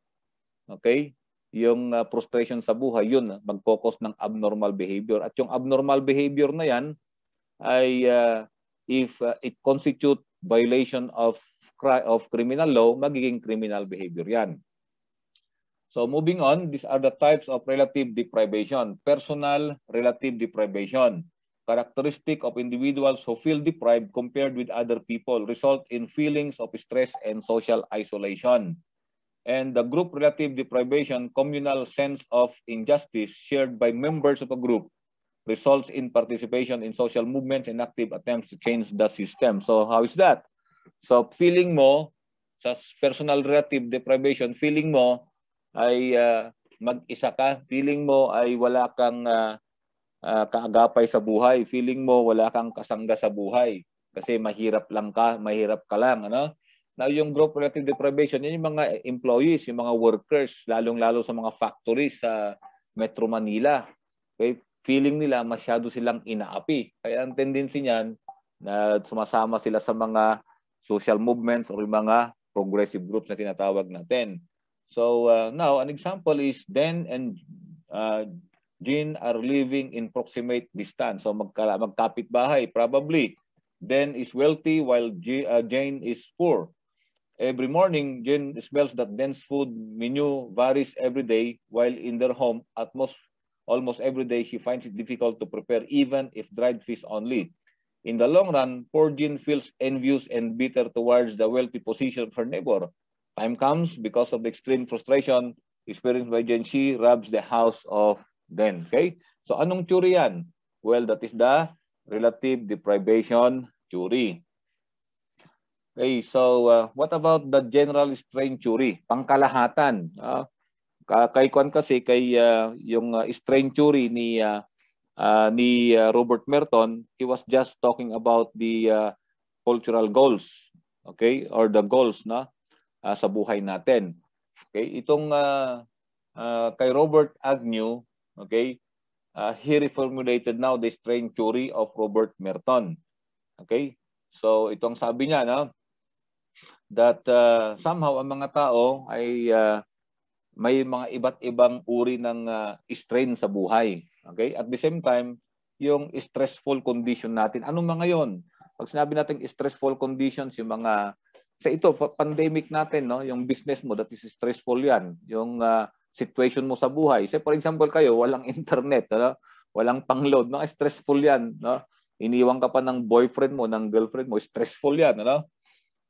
okay yung uh, frustration sa buhay yun magkokos ng abnormal behavior at yung abnormal behavior na yan ay uh, if uh, it constitute violation of of criminal law, magiging criminal behavior yan. So moving on, these are the types of relative deprivation. Personal relative deprivation. Characteristic of individuals who feel deprived compared with other people result in feelings of stress and social isolation. And the group relative deprivation, communal sense of injustice shared by members of a group results in participation in social movements and active attempts to change the system. So how is that? So feeling mo, sa personal relative deprivation, feeling mo ay uh, mag-isa ka, feeling mo ay wala kang uh, uh, kaagapay sa buhay, feeling mo wala kang kasangga sa buhay kasi mahirap lang ka, mahirap ka lang, ano? Now, yung group relative deprivation, yun yung mga employees, yung mga workers, lalong-lalo sa mga factories sa Metro Manila. Okay? Feeling nila masyado silang inaapi. Kaya ang tendency niyan na sumasama sila sa mga social movements or yung mga progressive groups na tinatawag natin. So uh, now, an example is Dan and uh, Jean are living in proximate distance. So magka, magkapit bahay, probably. Dan is wealthy while G, uh, Jane is poor. Every morning, Jane smells that Dan's food menu varies every day while in their home at most almost every day she finds it difficult to prepare even if dried fish only. In the long run, poor feels envious and bitter towards the wealthy position of her neighbor. Time comes because of extreme frustration experienced by Jean, she robs the house of Den. Okay? So anong theory yan? Well, that is the relative deprivation theory. Okay, so uh, what about the general strain theory? Pangkalahatan. Uh, kay Kwan kasi, kay uh, yung uh, strain theory ni uh, Ah, ni uh, Robert Merton, he was just talking about the uh, cultural goals, okay? Or the goals na uh, sa buhay natin. Okay? Itong uh, uh, kay Robert Agnew, okay? Uh, he reformulated now the strain theory of Robert Merton. Okay? So itong sabi niya na that uh, somehow ang mga tao ay uh, may mga iba't ibang uri ng uh, strain sa buhay. Okay? At the same time, yung stressful condition natin. Anong mga yon? Pag sinabi natin stressful conditions, yung mga sa ito pandemic natin no yung business mo that is stressful yan yung uh, situation mo sa buhay say for example kayo walang internet no? walang pangload no stressful yan no iniwan ka pa ng boyfriend mo ng girlfriend mo stressful yan no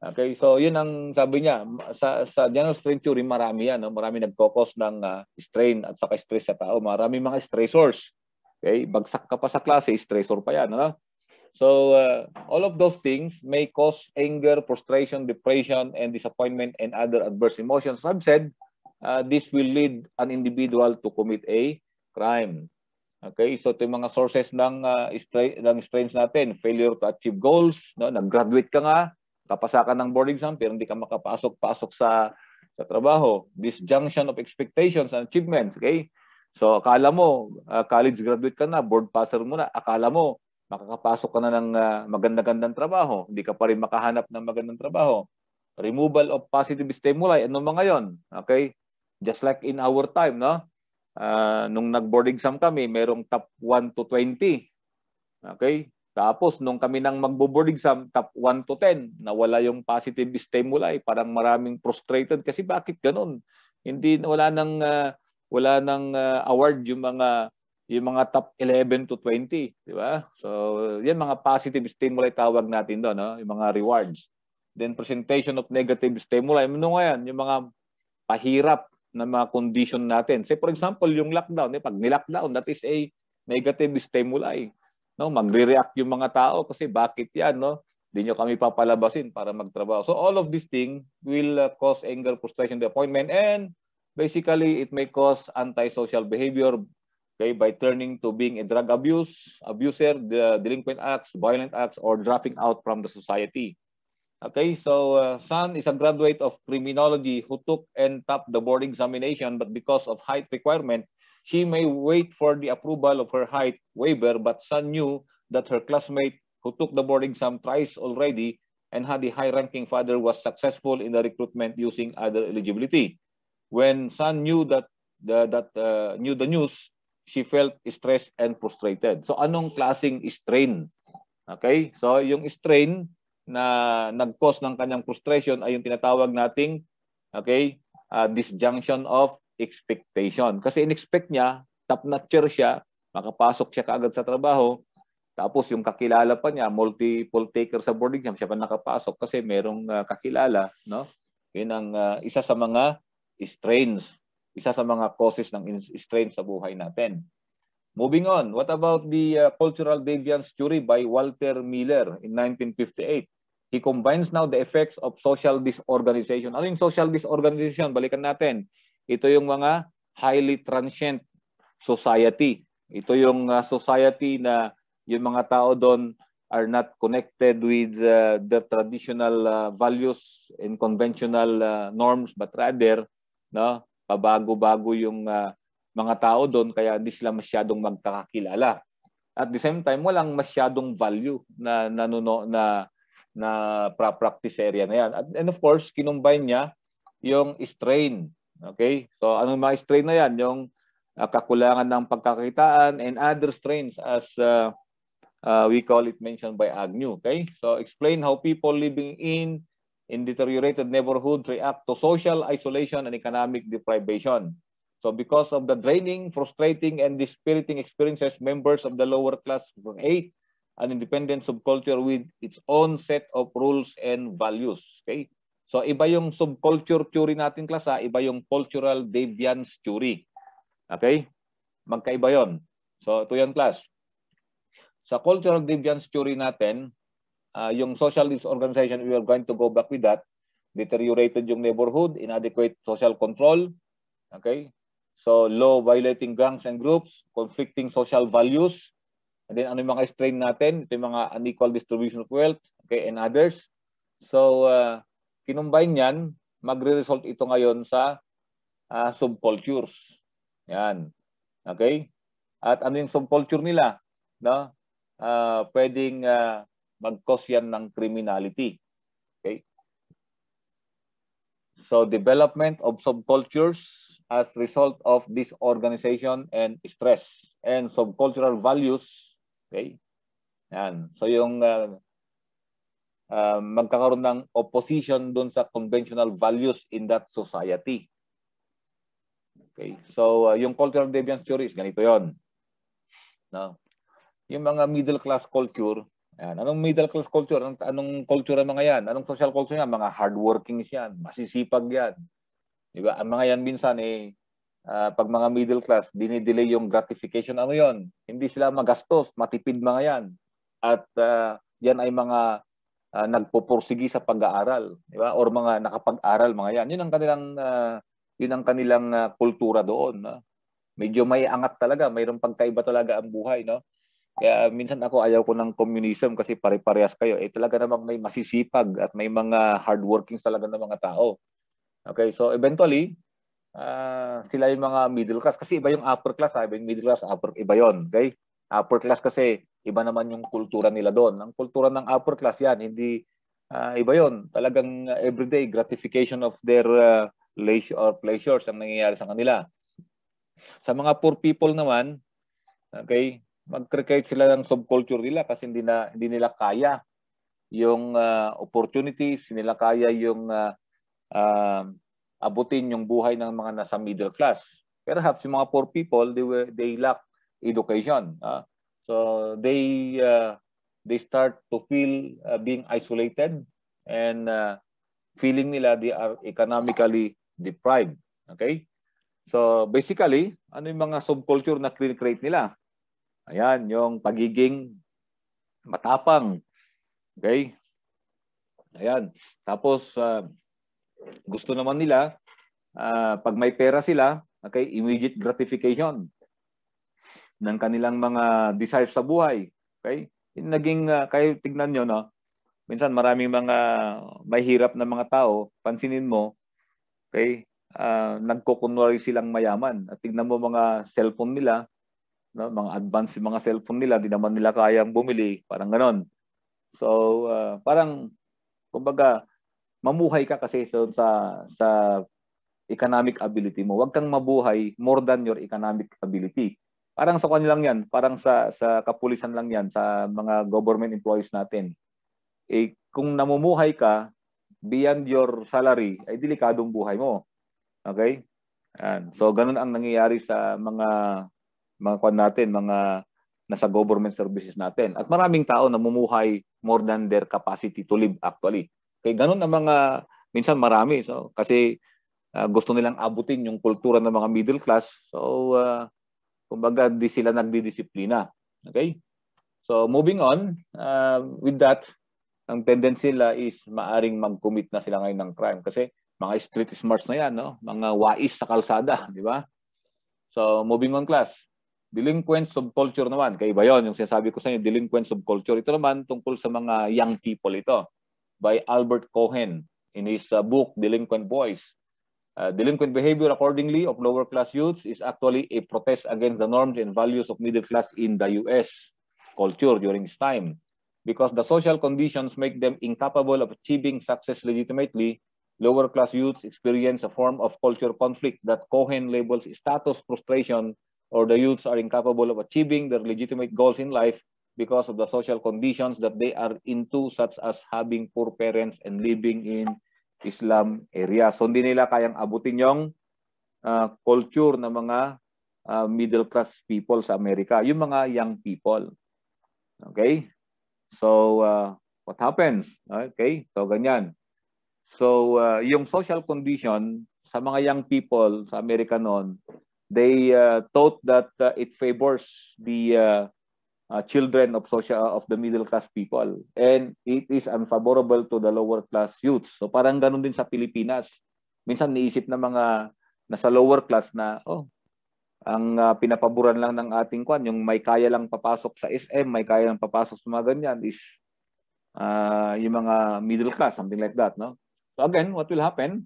Okay, so yun ang sabi niya. Sa, sa general strain theory, marami yan. No? Marami nagkokos ng uh, strain at saka stress sa tao. Marami mga stressors. Okay, bagsak ka pa sa klase, stressor pa yan. No? So, uh, all of those things may cause anger, frustration, depression, and disappointment, and other adverse emotions. As I've said, uh, this will lead an individual to commit a crime. Okay, so ito yung mga sources ng, uh, stra ng strains natin. Failure to achieve goals, no? nag-graduate ka nga, Papasa ka ng board exam pero hindi ka makapasok-pasok sa sa trabaho. Disjunction of expectations and achievements, okay? So akala mo uh, college graduate ka na, board passer mo na, akala mo makakapasok ka na ng uh, maganda-gandang trabaho, hindi ka pa rin makahanap ng magandang trabaho. Removal of positive stimuli, ano mga 'yon? Okay? Just like in our time, no? Uh, nung nag-board exam kami, merong top 1 to 20. Okay? Tapos nung kami nang magbo-board exam, top 1 to 10, nawala yung positive stimuli, parang maraming frustrated kasi bakit ganun? Hindi wala nang uh, wala nang uh, award yung mga yung mga top 11 to 20, di ba? So, yan mga positive stimuli tawag natin doon, no? yung mga rewards. Then presentation of negative stimuli, ano nga yan? Yung mga pahirap na mga condition natin. Say for example, yung lockdown, eh, pag ni-lockdown, that is a negative stimuli No, magre-react yung mga tao kasi bakit 'yan, no? Hindi nyo kami papalabasin para magtrabaho. So all of these thing will uh, cause anger, frustration, disappointment, and basically it may cause antisocial behavior okay, by turning to being a drug abuse, abuser, the delinquent acts, violent acts, or dropping out from the society. Okay, so uh, San is a graduate of criminology who took and topped the board examination, but because of height requirement, She may wait for the approval of her height waiver, but Sun knew that her classmate who took the board exam twice already and had a high-ranking father was successful in the recruitment using other eligibility. When Sun knew that the, that uh, knew the news, she felt stressed and frustrated. So anong klasing strain? Okay? So yung strain na nag-cause ng kanyang frustration ay yung tinatawag nating okay, uh, disjunction of expectation. Kasi in-expect niya, top notcher siya, makapasok siya kaagad sa trabaho, tapos yung kakilala pa niya, multiple taker sa boarding exam, siya pa nakapasok kasi merong uh, kakilala, no? Yun ang uh, isa sa mga strains, isa sa mga causes ng strains sa buhay natin. Moving on, what about the uh, cultural deviance theory by Walter Miller in 1958? He combines now the effects of social disorganization. Ano yung social disorganization? Balikan natin. Ito yung mga highly transient society. Ito yung uh, society na yung mga tao doon are not connected with uh, the traditional uh, values and conventional uh, norms but rather no pabago-bago yung uh, mga tao doon kaya hindi sila masyadong magkakakilala at the same time walang masyadong value na nanuno na na pra-practice area na yan at and of course kinumbine niya yung strain Okay? So anong mga strain na yan? Yung uh, kakulangan ng pagkakitaan and other strains as uh, uh, we call it mentioned by Agnew. Okay? So explain how people living in in deteriorated neighborhoods react to social isolation and economic deprivation. So because of the draining, frustrating, and dispiriting experiences, members of the lower class create an independent subculture with its own set of rules and values. Okay? So iba yung subculture theory natin class klasa, iba yung cultural deviance theory. Okay? Magkaiba yon. So ito yan class. Sa cultural deviance theory natin, uh, yung social disorganization, we are going to go back with that. Deteriorated yung neighborhood, inadequate social control. Okay? So law violating gangs and groups, conflicting social values. And then ano yung mga strain natin? Ito yung mga unequal distribution of wealth. Okay? And others. So uh, kinumbine yan, magre-result ito ngayon sa uh, ah, subcultures. Yan. Okay? At ano yung subculture nila? No? Uh, pwedeng uh, mag-cause yan ng criminality. Okay? So, development of subcultures as result of disorganization and stress and subcultural values. Okay? Yan. So, yung uh, Ah, magkakaroon ng opposition doon sa conventional values in that society. Okay? So, uh, yung cultural deviance theory is ganito yon. No? Yung mga middle class culture, ayan, anong middle class culture? Anong, anong culture mga yan? Anong social culture yan? Mga hardworking yan, masisipag yan. Diba? Ang mga yan minsan eh, uh, pag mga middle class, dinidelay yung gratification. Ano yon? Hindi sila magastos, matipid mga yan. At uh, yan ay mga uh, ah, nagpupursigi sa pag-aaral, di ba? Or mga nakapag-aral mga 'yan. 'Yun ang kanilang uh, 'yun ang kanilang uh, kultura doon, no? Medyo may angat talaga, mayroong pagkaiba talaga ang buhay, no? Kaya minsan ako ayaw ko ng communism kasi pare-parehas kayo. Eh talaga namang may masisipag at may mga hardworking talaga ng mga tao. Okay, so eventually, uh, sila yung mga middle class. Kasi iba yung upper class, ha? iba yung middle class, upper, iba yon Okay? Upper class kasi iba naman yung kultura nila doon. Ang kultura ng upper class yan, hindi uh, iba yon. Talagang ah, everyday gratification of their uh, leisure or pleasures ang nangyayari sa kanila. Sa mga poor people naman, okay, mag-create sila ng subculture nila kasi hindi na hindi nila kaya yung uh, opportunities, hindi nila kaya yung uh, uh, abutin yung buhay ng mga nasa middle class. Perhaps yung mga poor people, they, they lack education. Uh, so they uh, they start to feel uh, being isolated and uh, feeling nila they are economically deprived. Okay? So basically, ano yung mga subculture na create nila? Ayan, yung pagiging matapang. Okay? Ayan. Tapos, uh, gusto naman nila, uh, pag may pera sila, okay, immediate gratification ng kanilang mga desires sa buhay. Okay? Naging, uh, kayo tignan nyo, no? Minsan maraming mga mahirap na mga tao, pansinin mo, okay? Uh, nagkukunwari silang mayaman. At tignan mo mga cellphone nila, no? mga advanced mga cellphone nila, di naman nila kayang bumili, parang ganon. So, uh, parang, kumbaga, mamuhay ka kasi so, sa, sa economic ability mo. Huwag kang mabuhay more than your economic ability. Parang sa kanila lang yan, parang sa sa kapulisan lang yan, sa mga government employees natin. Eh, kung namumuhay ka beyond your salary, ay delikadong buhay mo. Okay? Ayan. So ganun ang nangyayari sa mga mga kwan natin, mga nasa government services natin. At maraming tao namumuhay more than their capacity to live actually. Kaya ganun ang mga minsan marami so kasi uh, gusto nilang abutin yung kultura ng mga middle class. So uh, Kumbaga, di sila nagdidisiplina. Okay? So, moving on, uh, with that, ang tendency nila is maaring mag-commit na sila ngayon ng crime kasi mga street smarts na yan, no? mga wais sa kalsada, di ba? So, moving on class. Delinquent subculture naman. Kaiba yon yung sinasabi ko sa inyo, delinquent subculture. Ito naman tungkol sa mga young people ito by Albert Cohen in his uh, book, Delinquent Boys. Uh, delinquent behavior, accordingly, of lower class youths is actually a protest against the norms and values of middle class in the US culture during this time because the social conditions make them incapable of achieving success legitimately, lower class youths experience a form of culture conflict that Cohen labels status frustration, or the youths are incapable of achieving their legitimate goals in life because of the social conditions that they are into, such as having poor parents and living in Islam area. So hindi nila kayang abutin yung uh, culture ng mga uh, middle class people sa Amerika, yung mga young people. Okay? So uh, what happens? Okay? So ganyan. So uh, yung social condition sa mga young people sa Amerika noon, they uh, thought that uh, it favors the uh, uh, children of social uh, of the middle class people and it is unfavorable to the lower class youth. So parang ganun din sa Pilipinas. Minsan niisip ng mga nasa lower class na oh ang uh, pinapaboran lang ng ating kwan yung may kaya lang papasok sa SM, may kaya lang papasok sa mga ganyan is uh, yung mga middle class something like that, no? So again, what will happen?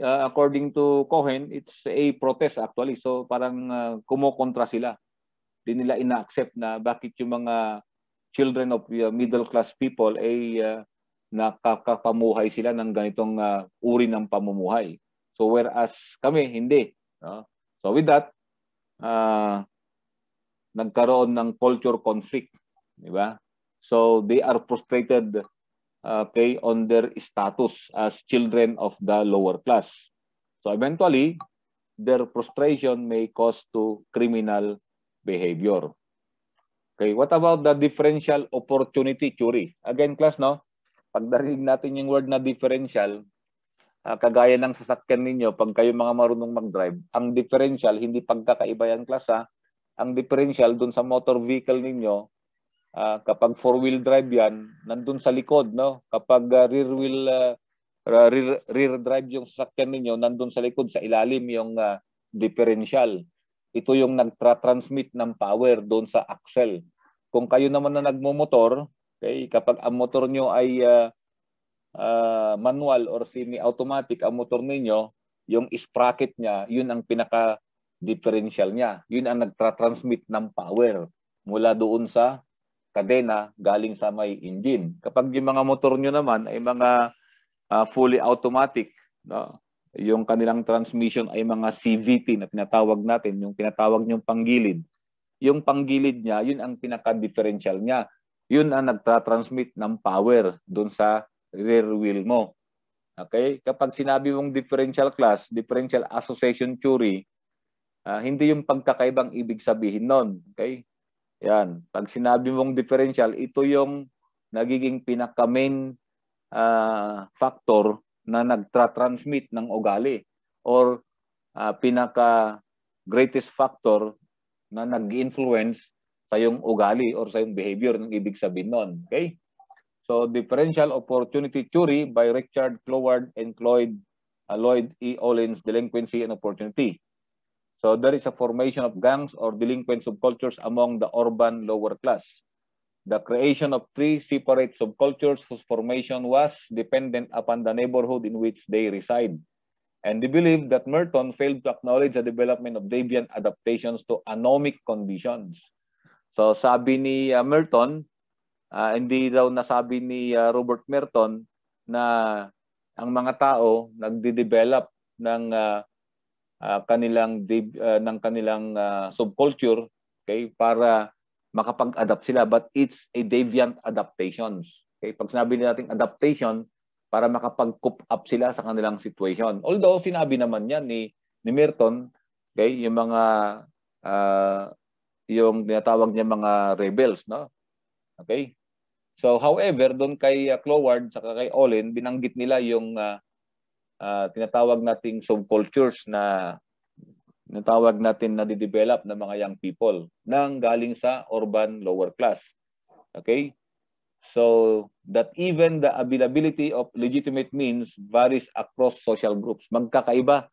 Uh, according to Cohen, it's a protest actually. So parang uh, kumokontra sila hindi nila ina-accept na bakit yung mga children of uh, middle class people ay eh, uh, nakakapamuhay sila ng ganitong uh, uri ng pamumuhay. So whereas kami, hindi. No? So with that, uh, nagkaroon ng culture conflict. Di ba? So they are frustrated okay, uh, on their status as children of the lower class. So eventually, their frustration may cause to criminal behavior. Okay, what about the differential opportunity theory? Again, class, no? Pag narinig natin yung word na differential, uh, kagaya ng sasakyan ninyo, pag kayo mga marunong mag-drive, ang differential, hindi pagkakaiba yan, class, ha? Ang differential dun sa motor vehicle ninyo, uh, kapag four-wheel drive yan, nandun sa likod, no? Kapag uh, ah, rear-wheel uh, rear, rear drive yung sasakyan ninyo, nandun sa likod, sa ilalim yung uh, differential. Ito yung nagtra-transmit ng power doon sa axle. Kung kayo naman na nagmumotor, okay, kapag ang motor nyo ay uh, uh, manual or semi-automatic ang motor ninyo, yung sprocket niya, yun ang pinaka-differential niya. Yun ang nagtra-transmit ng power mula doon sa kadena galing sa may engine. Kapag yung mga motor nyo naman ay mga uh, fully automatic, no? yung kanilang transmission ay mga CVT na tinatawag natin, yung tinatawag niyong panggilid. Yung panggilid niya, yun ang pinaka-differential niya. Yun ang nagtra-transmit ng power doon sa rear wheel mo. Okay? Kapag sinabi mong differential class, differential association theory, uh, hindi yung pagkakaibang ibig sabihin nun. Okay? Yan. Pag sinabi mong differential, ito yung nagiging pinaka-main uh, factor na nagtra-transmit ng ugali or uh, pinaka greatest factor na nag-influence sa yung ugali or sa yung behavior ng ibig sabihin noon. Okay? So, Differential Opportunity Theory by Richard Cloward and Cloyd, uh, ah, Lloyd E. Olins, Delinquency and Opportunity. So, there is a formation of gangs or delinquent subcultures among the urban lower class. The creation of three separate subcultures whose formation was dependent upon the neighborhood in which they reside. And they believe that Merton failed to acknowledge the development of deviant adaptations to anomic conditions. So sabi ni uh, Merton, uh, hindi daw nasabi ni uh, Robert Merton na ang mga tao nagde-develop ng uh, uh, kanilang uh, ng kanilang uh, subculture okay para makapag-adapt sila. But it's a deviant adaptations. Okay? Pag sinabi natin adaptation, para makapag-coop up sila sa kanilang situation. Although, sinabi naman yan ni, ni Merton, okay, yung mga uh, yung tinatawag niya mga rebels, no? Okay? So, however, doon kay uh, Cloward sa kay Olin, binanggit nila yung uh, uh, tinatawag nating subcultures na natawag natin na didevelop ng mga young people nang galing sa urban lower class. Okay? So that even the availability of legitimate means varies across social groups. Magkakaiba.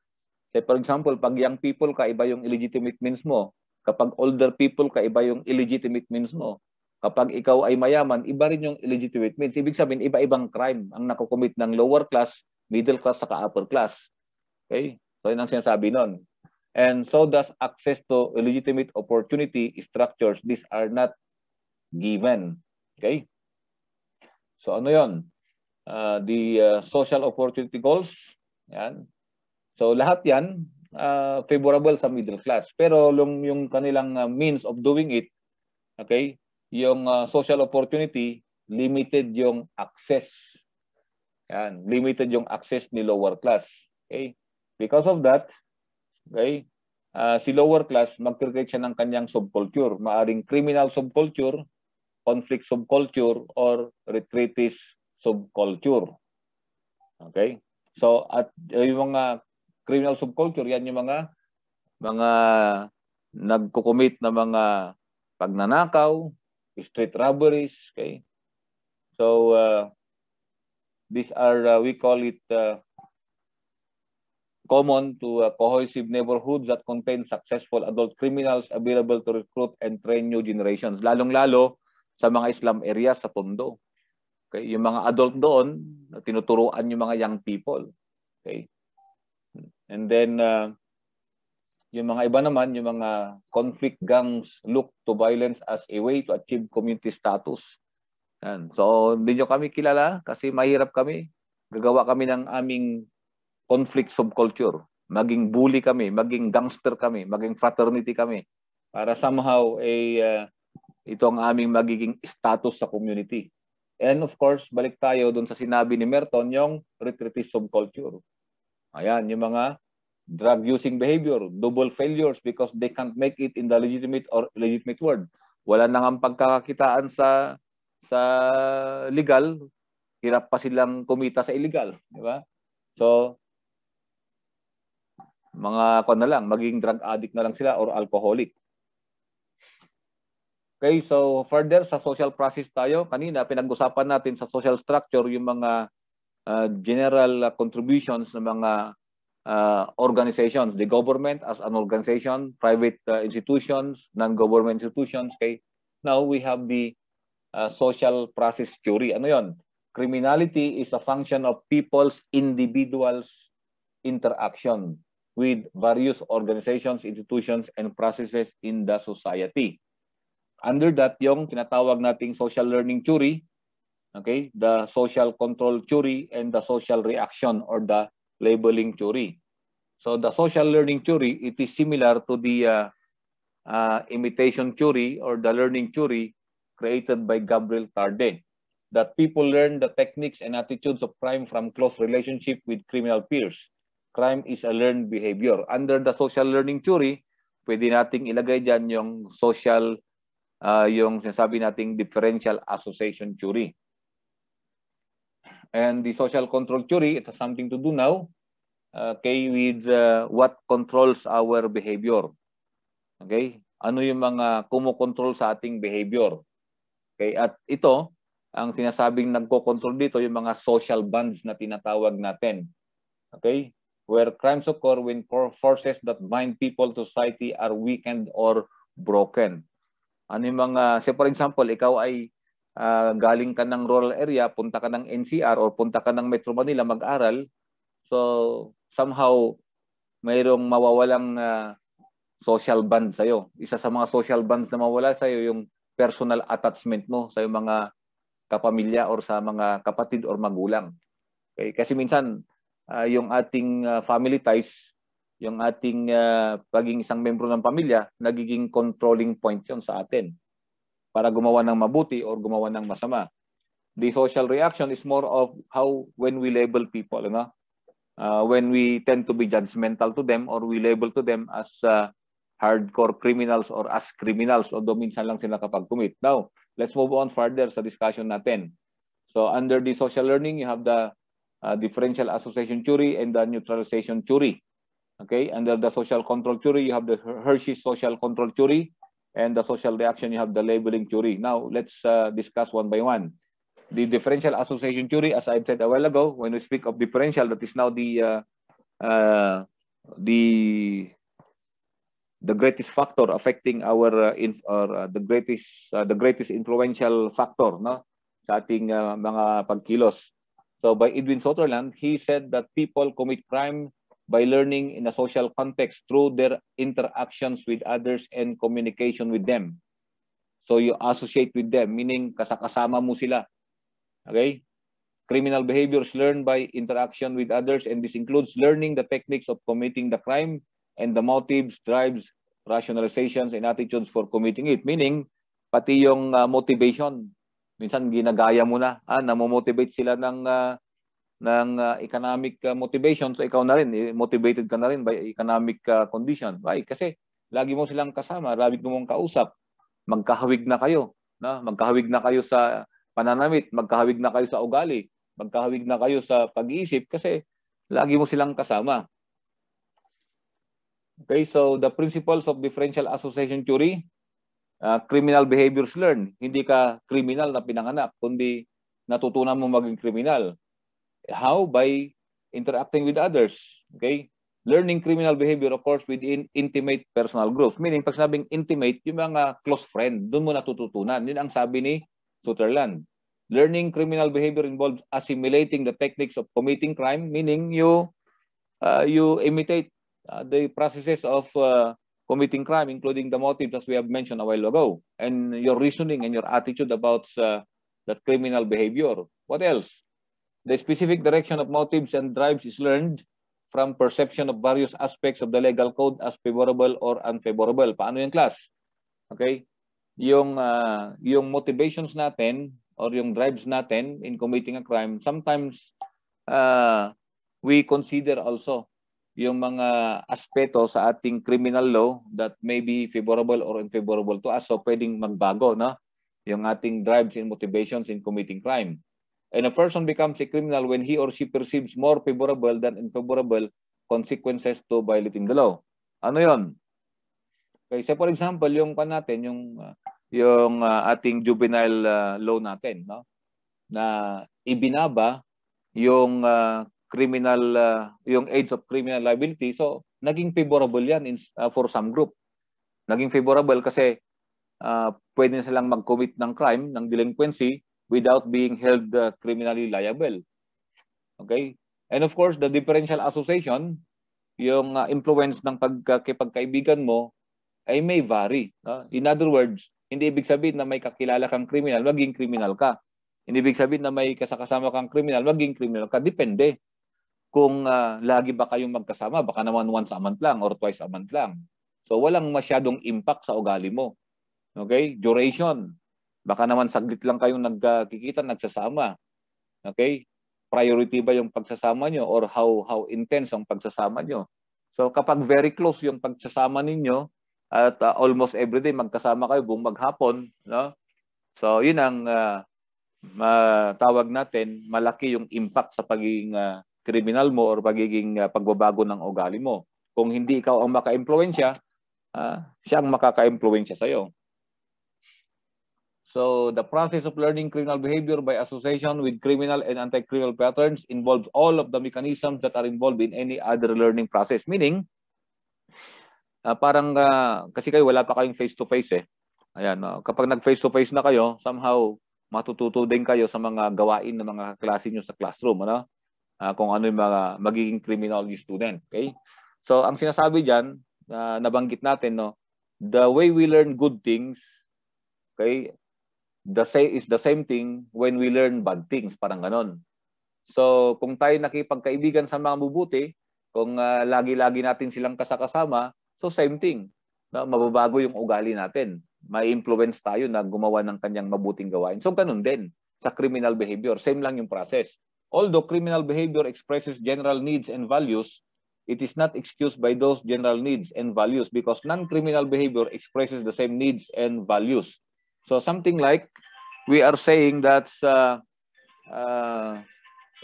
Say for example, pag young people, kaiba yung illegitimate means mo. Kapag older people, kaiba yung illegitimate means mo. Kapag ikaw ay mayaman, iba rin yung illegitimate means. Ibig sabihin, iba-ibang crime ang nakukumit ng lower class, middle class, saka upper class. Okay? So, yun ang sinasabi noon and so does access to legitimate opportunity structures. These are not given. Okay? So ano yon? Uh, the uh, social opportunity goals. Yan. So lahat yan uh, favorable sa middle class. Pero yung, yung kanilang uh, means of doing it, okay, yung uh, social opportunity, limited yung access. Yan. Limited yung access ni lower class. Okay? Because of that, Okay? Uh, si lower class, mag-create siya ng kanyang subculture. Maaring criminal subculture, conflict subculture, or retreatist subculture. Okay? So, at eh, yung mga criminal subculture, yan yung mga mga nagkukumit na mga pagnanakaw, street robberies, okay? So, uh, these are, uh, we call it uh, common to uh, cohesive neighborhoods that contain successful adult criminals available to recruit and train new generations. Lalong-lalo sa mga Islam areas sa Tondo. Okay, yung mga adult doon, tinuturuan yung mga young people. Okay? And then uh, yung mga iba naman, yung mga conflict gangs look to violence as a way to achieve community status. Yan. So, hindi nyo kami kilala kasi mahirap kami. Gagawa kami ng aming conflict subculture. Maging bully kami, maging gangster kami, maging fraternity kami. Para somehow, eh, uh, ito ang aming magiging status sa community. And of course, balik tayo doon sa sinabi ni Merton, yung retreatist subculture. Ayan, yung mga drug-using behavior, double failures because they can't make it in the legitimate or legitimate world. Wala nang ang pagkakakitaan sa sa legal, hirap pa silang kumita sa illegal, di ba? So, mga kon na lang, maging drug addict na lang sila or alcoholic. Okay, so further sa social process tayo, kanina pinag-usapan natin sa social structure yung mga uh, general contributions ng mga uh, organizations, the government as an organization, private uh, institutions, non-government institutions. Okay, now we have the uh, social process theory. Ano yon? Criminality is a function of people's individuals interaction with various organizations, institutions, and processes in the society. Under that, yung tinatawag nating social learning theory, okay, the social control theory, and the social reaction or the labeling theory. So the social learning theory, it is similar to the uh, uh, imitation theory or the learning theory created by Gabriel Tarde that people learn the techniques and attitudes of crime from close relationship with criminal peers. crime is a learned behavior. Under the social learning theory, pwede nating ilagay dyan yung social, uh, yung sinasabi nating differential association theory. And the social control theory, it has something to do now okay, ah, with uh, what controls our behavior. Okay? Ano yung mga kumokontrol sa ating behavior. Okay? At ito, ang sinasabing nagko-control dito, yung mga social bonds na tinatawag natin. Okay? where crimes occur when forces that bind people to society are weakened or broken. Ano yung mga, say for example, ikaw ay uh, galing ka ng rural area, punta ka ng NCR or punta ka ng Metro Manila mag-aral, so somehow mayroong mawawalang uh, social band sa'yo. Isa sa mga social bonds na mawala sa'yo yung personal attachment mo sa mga kapamilya or sa mga kapatid or magulang. Okay? Kasi minsan, uh, yung ating uh, family ties, yung ating uh, ah, paging isang membro ng pamilya, nagiging controlling point yon sa atin para gumawa ng mabuti or gumawa ng masama. The social reaction is more of how when we label people, ano? Uh, when we tend to be judgmental to them or we label to them as uh, hardcore criminals or as criminals, although minsan lang sila kapag commit. Now, let's move on further sa discussion natin. So under the social learning, you have the Uh, differential association theory and the neutralization theory. Okay, under the social control theory, you have the Hershey social control theory, and the social reaction, you have the labeling theory. Now, let's uh, discuss one by one. The differential association theory, as I said a while ago, when we speak of differential, that is now the uh, uh the the greatest factor affecting our uh, in, or, uh, the greatest uh, the greatest influential factor no sa ating uh, mga pagkilos So by Edwin Sutherland, he said that people commit crime by learning in a social context through their interactions with others and communication with them. So you associate with them, meaning kasakasama mo sila. Okay? Criminal behaviors learned by interaction with others and this includes learning the techniques of committing the crime and the motives, drives, rationalizations, and attitudes for committing it. Meaning, pati yung uh, motivation minsan ginagaya mo na, ah, namomotivate sila ng uh, ng uh, economic uh, motivation so ikaw na rin eh, motivated ka na rin by economic uh, condition right kasi lagi mo silang kasama lagi mo mong kausap magkahawig na kayo na magkahawig na kayo sa pananamit magkahawig na kayo sa ugali magkahawig na kayo sa pag-iisip kasi lagi mo silang kasama okay so the principles of differential association theory uh, criminal behaviors learned. Hindi ka criminal na pinanganak, kundi natutunan mo maging criminal. How? By interacting with others. Okay? Learning criminal behavior occurs within intimate personal groups. Meaning, pag sabing intimate, yung mga close friend, doon mo natututunan. Yun ang sabi ni Sutherland. Learning criminal behavior involves assimilating the techniques of committing crime, meaning you uh, you imitate uh, the processes of uh, committing crime, including the motive as we have mentioned a while ago, and your reasoning and your attitude about uh, that criminal behavior. What else? The specific direction of motives and drives is learned from perception of various aspects of the legal code as favorable or unfavorable. Paano yung class? Okay? Yung, uh, yung motivations natin or yung drives natin in committing a crime, sometimes uh, we consider also yung mga aspeto sa ating criminal law that may be favorable or unfavorable to us. So pwedeng magbago no? yung ating drives and motivations in committing crime. And a person becomes a criminal when he or she perceives more favorable than unfavorable consequences to violating the law. Ano yon? Okay, so for example, yung kan natin, yung yung uh, ating juvenile uh, law natin, no? Na ibinaba yung uh, criminal uh, yung age of criminal liability so naging favorable yan in, uh, for some group naging favorable kasi uh, pwede silang mag-commit ng crime ng delinquency without being held uh, criminally liable okay and of course the differential association yung uh, influence ng pagkakipagkaibigan mo ay may vary uh, in other words hindi ibig sabihin na may kakilala kang criminal maging criminal ka hindi ibig sabihin na may kasakasama kang criminal, maging criminal ka. Depende kung uh, lagi ba kayong magkasama, baka naman once a month lang or twice a month lang. So walang masyadong impact sa ugali mo. Okay? Duration. Baka naman saglit lang kayong nagkikita, nagsasama. Okay? Priority ba yung pagsasama nyo or how how intense ang pagsasama nyo? So kapag very close yung pagsasama ninyo at uh, almost everyday magkasama kayo buong maghapon, no? So yun ang uh, ah, uh, tawag natin malaki yung impact sa pagiging uh, criminal mo or pagiging uh, pagbabago ng ugali mo. Kung hindi ikaw ang maka-impluwensya, uh, siya ang makaka-impluwensya sa iyo. So, the process of learning criminal behavior by association with criminal and anti-criminal patterns involves all of the mechanisms that are involved in any other learning process. Meaning, uh, parang uh, kasi kayo wala pa kayong face-to-face -face, eh. Ayan, uh, kapag nag-face-to-face -face na kayo, somehow matututo din kayo sa mga gawain ng mga kaklase nyo sa classroom. Ano? uh, kung ano yung mga magiging criminology student. Okay? So, ang sinasabi dyan, uh, nabanggit natin, no, the way we learn good things, okay, the same is the same thing when we learn bad things, parang ganon. So, kung tayo nakipagkaibigan sa mga mabubuti, kung uh, lagi-lagi natin silang kasakasama, so same thing. No? Mababago yung ugali natin. May influence tayo na gumawa ng kanyang mabuting gawain. So, ganun din sa criminal behavior. Same lang yung process. Although criminal behavior expresses general needs and values, it is not excused by those general needs and values because non-criminal behavior expresses the same needs and values. So something like we are saying that uh, uh,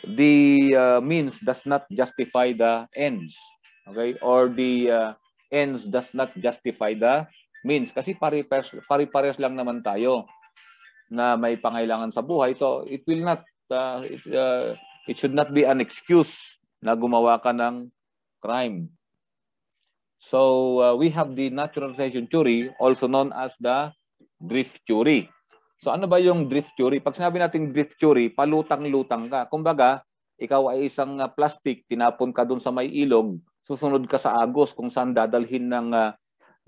the uh, means does not justify the ends. Okay? Or the uh, ends does not justify the means. Kasi pare-pares pare lang naman tayo na may pangailangan sa buhay. So it will not basta it, uh, it should not be an excuse na gumawa ka ng crime. So uh, we have the naturalization theory also known as the drift theory. So ano ba yung drift theory? Pag sinabi natin drift theory, palutang-lutang ka. Kumbaga, ikaw ay isang uh, plastic, tinapon ka doon sa may ilog, susunod ka sa agos kung saan dadalhin ng uh,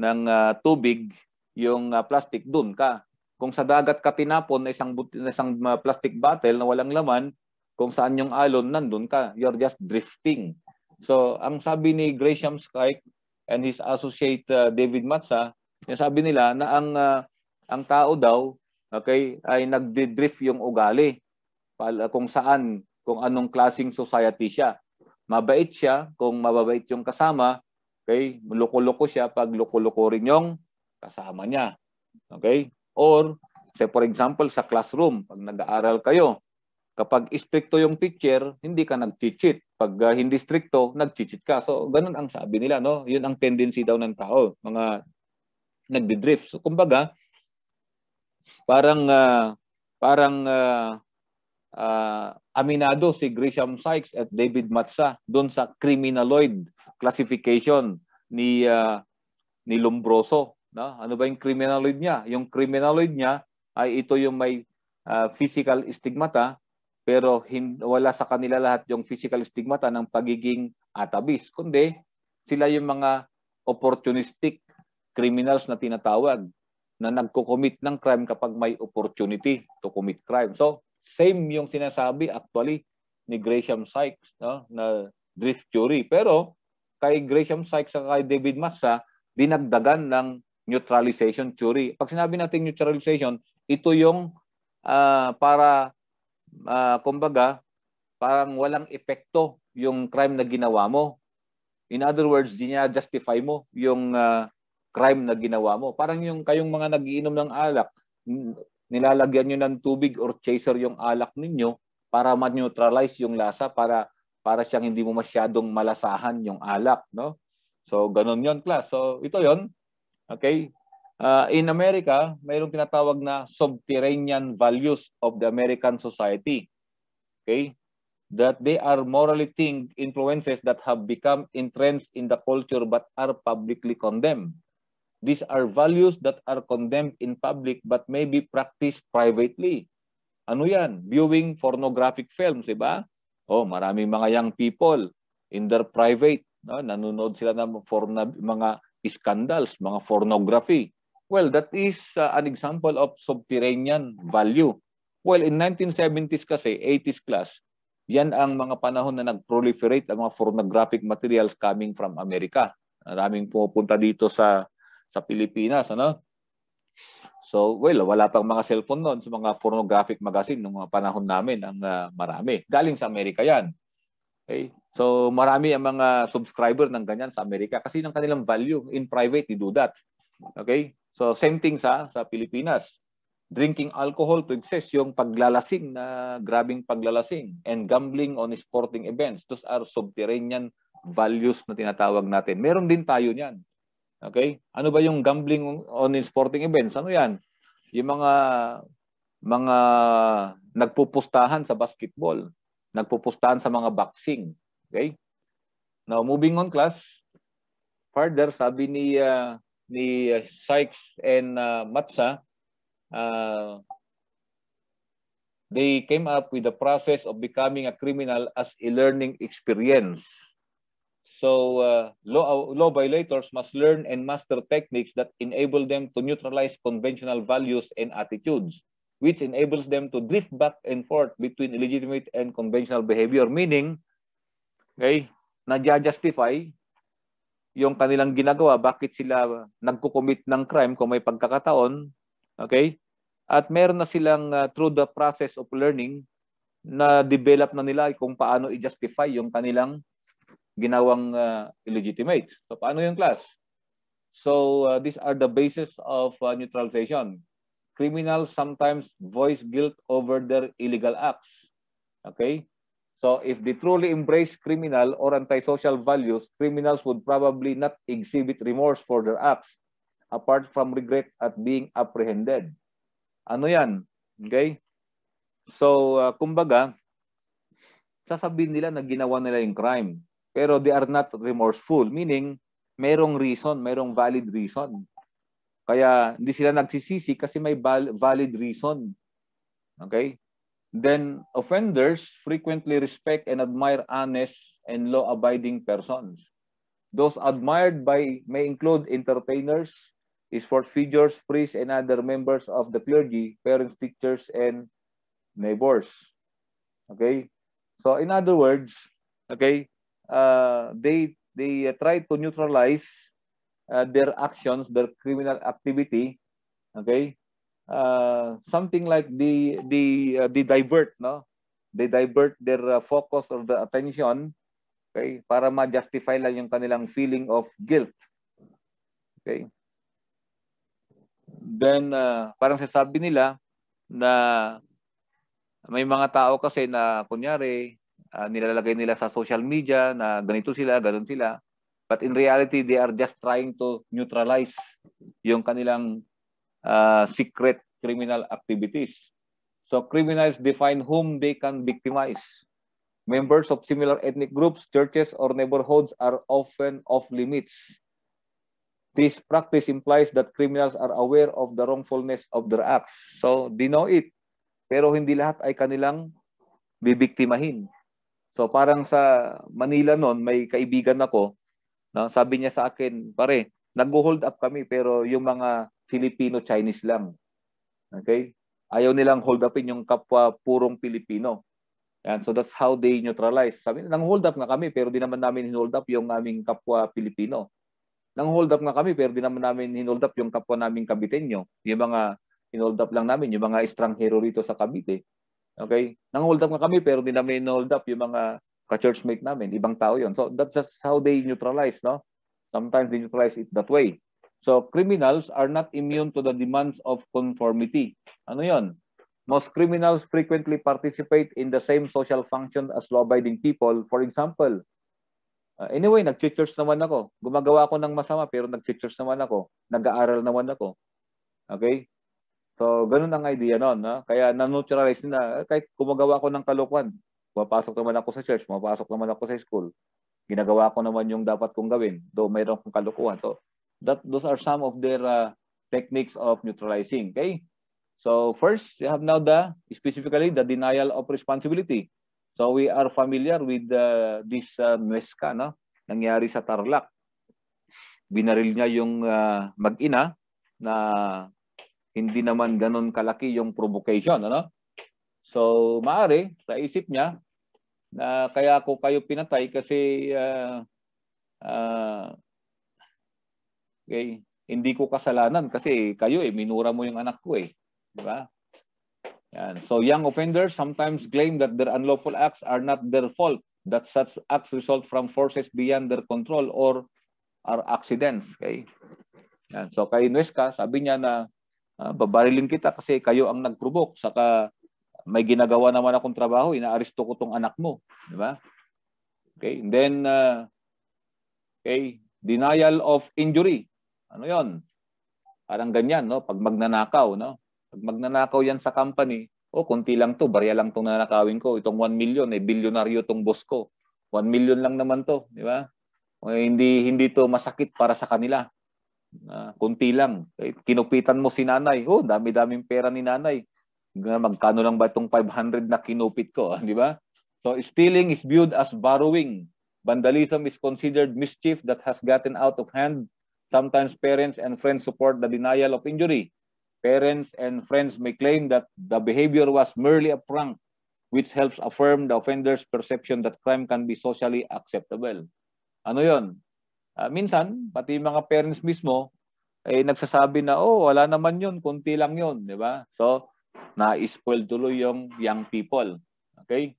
ng uh, tubig yung uh, plastic doon ka. Kung sa dagat ka tinapon na isang, but- na isang uh, plastic bottle na walang laman, kung saan yung alon, nandun ka. You're just drifting. So, ang sabi ni Gresham Skike and his associate uh, David Matza, yung sabi nila na ang uh, ang tao daw okay ay nagdi-drift yung ugali kung saan kung anong klasing society siya. Mabait siya kung mababait yung kasama, okay? Loko-loko siya pag loko-loko rin yung kasama niya. Okay? Or, say for example, sa classroom, pag nag-aaral kayo, kapag stricto yung teacher, hindi ka nag-cheat. Pag uh, hindi stricto, nag-cheat ka. So, ganun ang sabi nila, no? Yun ang tendency daw ng tao, mga nagdi-drift. So, kumbaga, parang uh, parang uh, uh, aminado si Grisham Sykes at David Matsa doon sa criminaloid classification ni uh, ni Lombroso No? Ano ba yung criminaloid niya? Yung criminaloid niya ay ito yung may uh, physical stigmata pero hin- wala sa kanila lahat yung physical stigmata ng pagiging atabis. Kundi sila yung mga opportunistic criminals na tinatawag na nagko-commit ng crime kapag may opportunity to commit crime. So, same yung sinasabi actually ni Gresham Sykes no, na drift theory. Pero kay Gresham Sykes at kay David Massa, dinagdagan ng neutralization theory. Pag sinabi natin neutralization, ito yung uh, para uh, kumbaga parang walang epekto yung crime na ginawa mo. In other words, di niya justify mo yung uh, crime na ginawa mo. Parang yung kayong mga nagiinom ng alak, nilalagyan niyo ng tubig or chaser yung alak ninyo para ma-neutralize yung lasa para para siyang hindi mo masyadong malasahan yung alak, no? So ganun 'yon, class. So ito 'yon. Okay? Uh, in America, mayroong tinatawag na subterranean values of the American society. Okay? That they are morally thing influences that have become entrenched in the culture but are publicly condemned. These are values that are condemned in public but may be practiced privately. Ano yan? Viewing pornographic films, di ba? Oh, maraming mga young people in their private, no? nanonood sila ng porn na mga scandals, mga pornography. Well, that is uh, an example of subterranean value. Well, in 1970s kasi, 80s class, yan ang mga panahon na nag-proliferate ang mga pornographic materials coming from America. Maraming pumupunta dito sa sa Pilipinas, ano? So, well, wala pang mga cellphone noon sa mga pornographic magazine nung mga panahon namin ang uh, marami. Galing sa Amerika 'yan. Okay? So marami ang mga subscriber ng ganyan sa Amerika kasi ng kanilang value in private they do that. Okay? So same thing sa sa Pilipinas. Drinking alcohol to excess yung paglalasing na grabing paglalasing and gambling on sporting events. Those are subterranean values na tinatawag natin. Meron din tayo niyan. Okay? Ano ba yung gambling on sporting events? Ano 'yan? Yung mga mga nagpupustahan sa basketball, nagpupustahan sa mga boxing. Okay? Now, moving on class, further, sabi ni, uh, ni uh, Sykes and uh, Matsa, uh, they came up with the process of becoming a criminal as a learning experience. So, uh, law, law violators must learn and master techniques that enable them to neutralize conventional values and attitudes which enables them to drift back and forth between illegitimate and conventional behavior. Meaning, okay, nadya-justify yung kanilang ginagawa, bakit sila nagko-commit ng crime kung may pagkakataon, okay? At meron na silang uh, through the process of learning na develop na nila kung paano i-justify yung kanilang ginawang uh, illegitimate. So paano yung class? So uh, these are the basis of uh, neutralization criminals sometimes voice guilt over their illegal acts. Okay? So if they truly embrace criminal or antisocial values, criminals would probably not exhibit remorse for their acts apart from regret at being apprehended. Ano yan? Okay? So, uh, kumbaga, sasabihin nila na ginawa nila yung crime. Pero they are not remorseful. Meaning, merong reason, merong valid reason kaya hindi sila nagsisisi kasi may valid reason. Okay? Then offenders frequently respect and admire honest and law-abiding persons. Those admired by may include entertainers, sport figures, priests, and other members of the clergy, parents, teachers, and neighbors. Okay? So in other words, okay, uh, they they uh, try to neutralize uh, their actions, their criminal activity, okay? Uh, something like the the uh, the divert, no? They divert their uh, focus or the attention, okay? Para ma-justify lang yung kanilang feeling of guilt. Okay? Then uh, parang sasabi nila na may mga tao kasi na kunyari uh, nilalagay nila sa social media na ganito sila, ganun sila But in reality, they are just trying to neutralize yung kanilang uh, secret criminal activities. So criminals define whom they can victimize. Members of similar ethnic groups, churches, or neighborhoods are often off limits. This practice implies that criminals are aware of the wrongfulness of their acts. So they know it, pero hindi lahat ay kanilang bibiktimahin. So parang sa Manila noon, may kaibigan ako, No? Sabi niya sa akin, pare, nag-hold up kami pero yung mga Filipino-Chinese lang. Okay? Ayaw nilang hold upin yung kapwa purong Pilipino. And so that's how they neutralize. Sabi, nang hold up nga kami pero di naman namin hold up yung aming kapwa Pilipino. Nang hold up nga kami pero di naman namin hold up yung kapwa naming Kabitenyo. Yung mga hold up lang namin, yung mga estranghero rito sa Cavite. Okay? Nang hold up nga kami pero di namin hold up yung mga ka-churchmate namin, ibang tao yon. So that's just how they neutralize, no? Sometimes they neutralize it that way. So criminals are not immune to the demands of conformity. Ano yon? Most criminals frequently participate in the same social functions as law-abiding people. For example, uh, anyway, nag-church naman ako. Gumagawa ako ng masama pero nag-church naman ako. Nag-aaral naman ako. Okay? So, ganun ang idea nun. Ha? Kaya na-neutralize na kahit gumagawa ako ng kalukuan, Pumapasok naman ako sa church, pumapasok naman ako sa school. Ginagawa ko naman yung dapat kong gawin, though mayroon kong kalukuhan. So, that, those are some of their uh, techniques of neutralizing. Okay? So, first, you have now the, specifically, the denial of responsibility. So, we are familiar with uh, this uh, Nuesca, no? nangyari sa Tarlac. Binaril niya yung uh, mag-ina na hindi naman ganun kalaki yung provocation. Ano? So, maaari, sa isip niya, na kaya ako kayo pinatay kasi uh, uh, okay, hindi ko kasalanan kasi kayo eh minura mo yung anak ko eh, di ba? Yan. So young offenders sometimes claim that their unlawful acts are not their fault, that such acts result from forces beyond their control or are accidents. Okay? Yan. So kay Nuesca, sabi niya na uh, babarilin kita kasi kayo ang nagprovoke saka may ginagawa naman akong trabaho, inaaresto ko tong anak mo, di ba? Okay, and then uh, okay, denial of injury. Ano 'yon? Parang ganyan, no? Pag magnanakaw, no? Pag magnanakaw 'yan sa company, oh, konti lang 'to, barya lang 'tong nanakawin ko. Itong 1 million, eh bilyonaryo 'tong boss ko. 1 million lang naman 'to, di ba? O, eh, hindi hindi 'to masakit para sa kanila. Uh, kunti lang. Okay? Eh, Kinupitan mo si nanay. Oh, dami-daming pera ni nanay magkano lang ba itong 500 na kinupit ko, ah, di ba? So stealing is viewed as borrowing. Vandalism is considered mischief that has gotten out of hand. Sometimes parents and friends support the denial of injury. Parents and friends may claim that the behavior was merely a prank, which helps affirm the offender's perception that crime can be socially acceptable. Ano yon? Uh, ah, minsan, pati mga parents mismo, eh, nagsasabi na, oh, wala naman yun, kunti lang yun, di ba? So, na-spoil tuloy yung young people. Okay?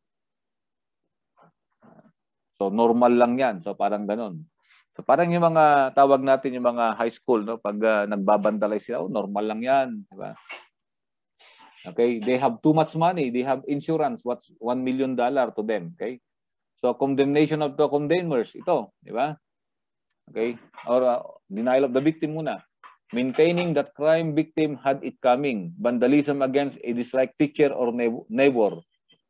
So normal lang 'yan. So parang ganun. So parang yung mga tawag natin yung mga high school no pag uh, ah, nagbabandalay sila, oh, normal lang 'yan, di ba? Okay, they have too much money, they have insurance, what's 1 million dollar to them, okay? So condemnation of the condemners, ito, di ba? Okay? Or uh, denial of the victim muna maintaining that crime victim had it coming, vandalism against a disliked teacher or neighbor,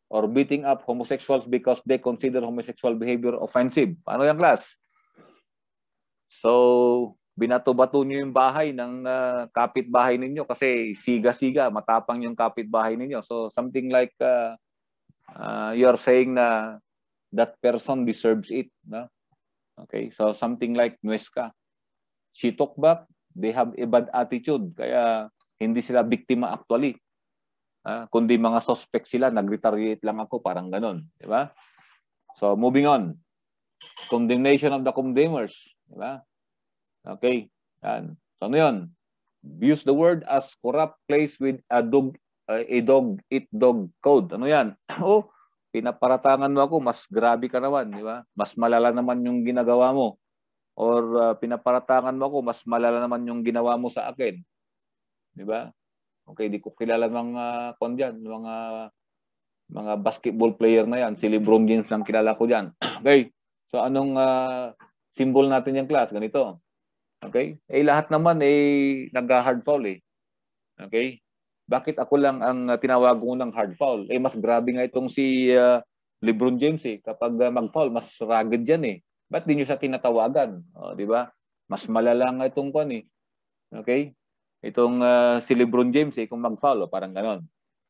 or beating up homosexuals because they consider homosexual behavior offensive. Paano yan, class? So, binato-bato nyo yung bahay ng uh, kapitbahay ninyo kasi siga-siga, matapang yung kapitbahay ninyo. So, something like uh, uh, you're saying na that person deserves it. No? Okay, so something like Nuesca. She talk back, They have a bad attitude. Kaya hindi sila biktima actually. Ah, kundi mga suspect sila, nag lang ako, parang ganun. Di ba? So, moving on. Condemnation of the condemners. Di ba? Okay. Yan. So, ano yun? Use the word as corrupt place with a dog, uh, a dog, eat dog code. Ano yan? oh, pinaparatangan mo ako, mas grabe ka naman. Di ba? Mas malala naman yung ginagawa mo or uh, pinaparatangan mo ako, mas malala naman yung ginawa mo sa akin. Di ba? Okay, di ko kilala mga ah, kon diyan, mga mga basketball player na yan. Si LeBron James lang kilala ko diyan. Okay. So anong uh, symbol natin yung class? Ganito. Okay? Eh lahat naman eh nag-hard foul eh. Okay? Bakit ako lang ang tinawag ko ng hard foul? Eh mas grabe nga itong si uh, LeBron James eh. Kapag uh, mag-foul, mas rugged yan eh. Ba't di nyo siya tinatawagan? O, di ba? Mas malala nga itong kwan eh. Okay? Itong uh, si Lebron James eh, kung mag-foul, parang ganon.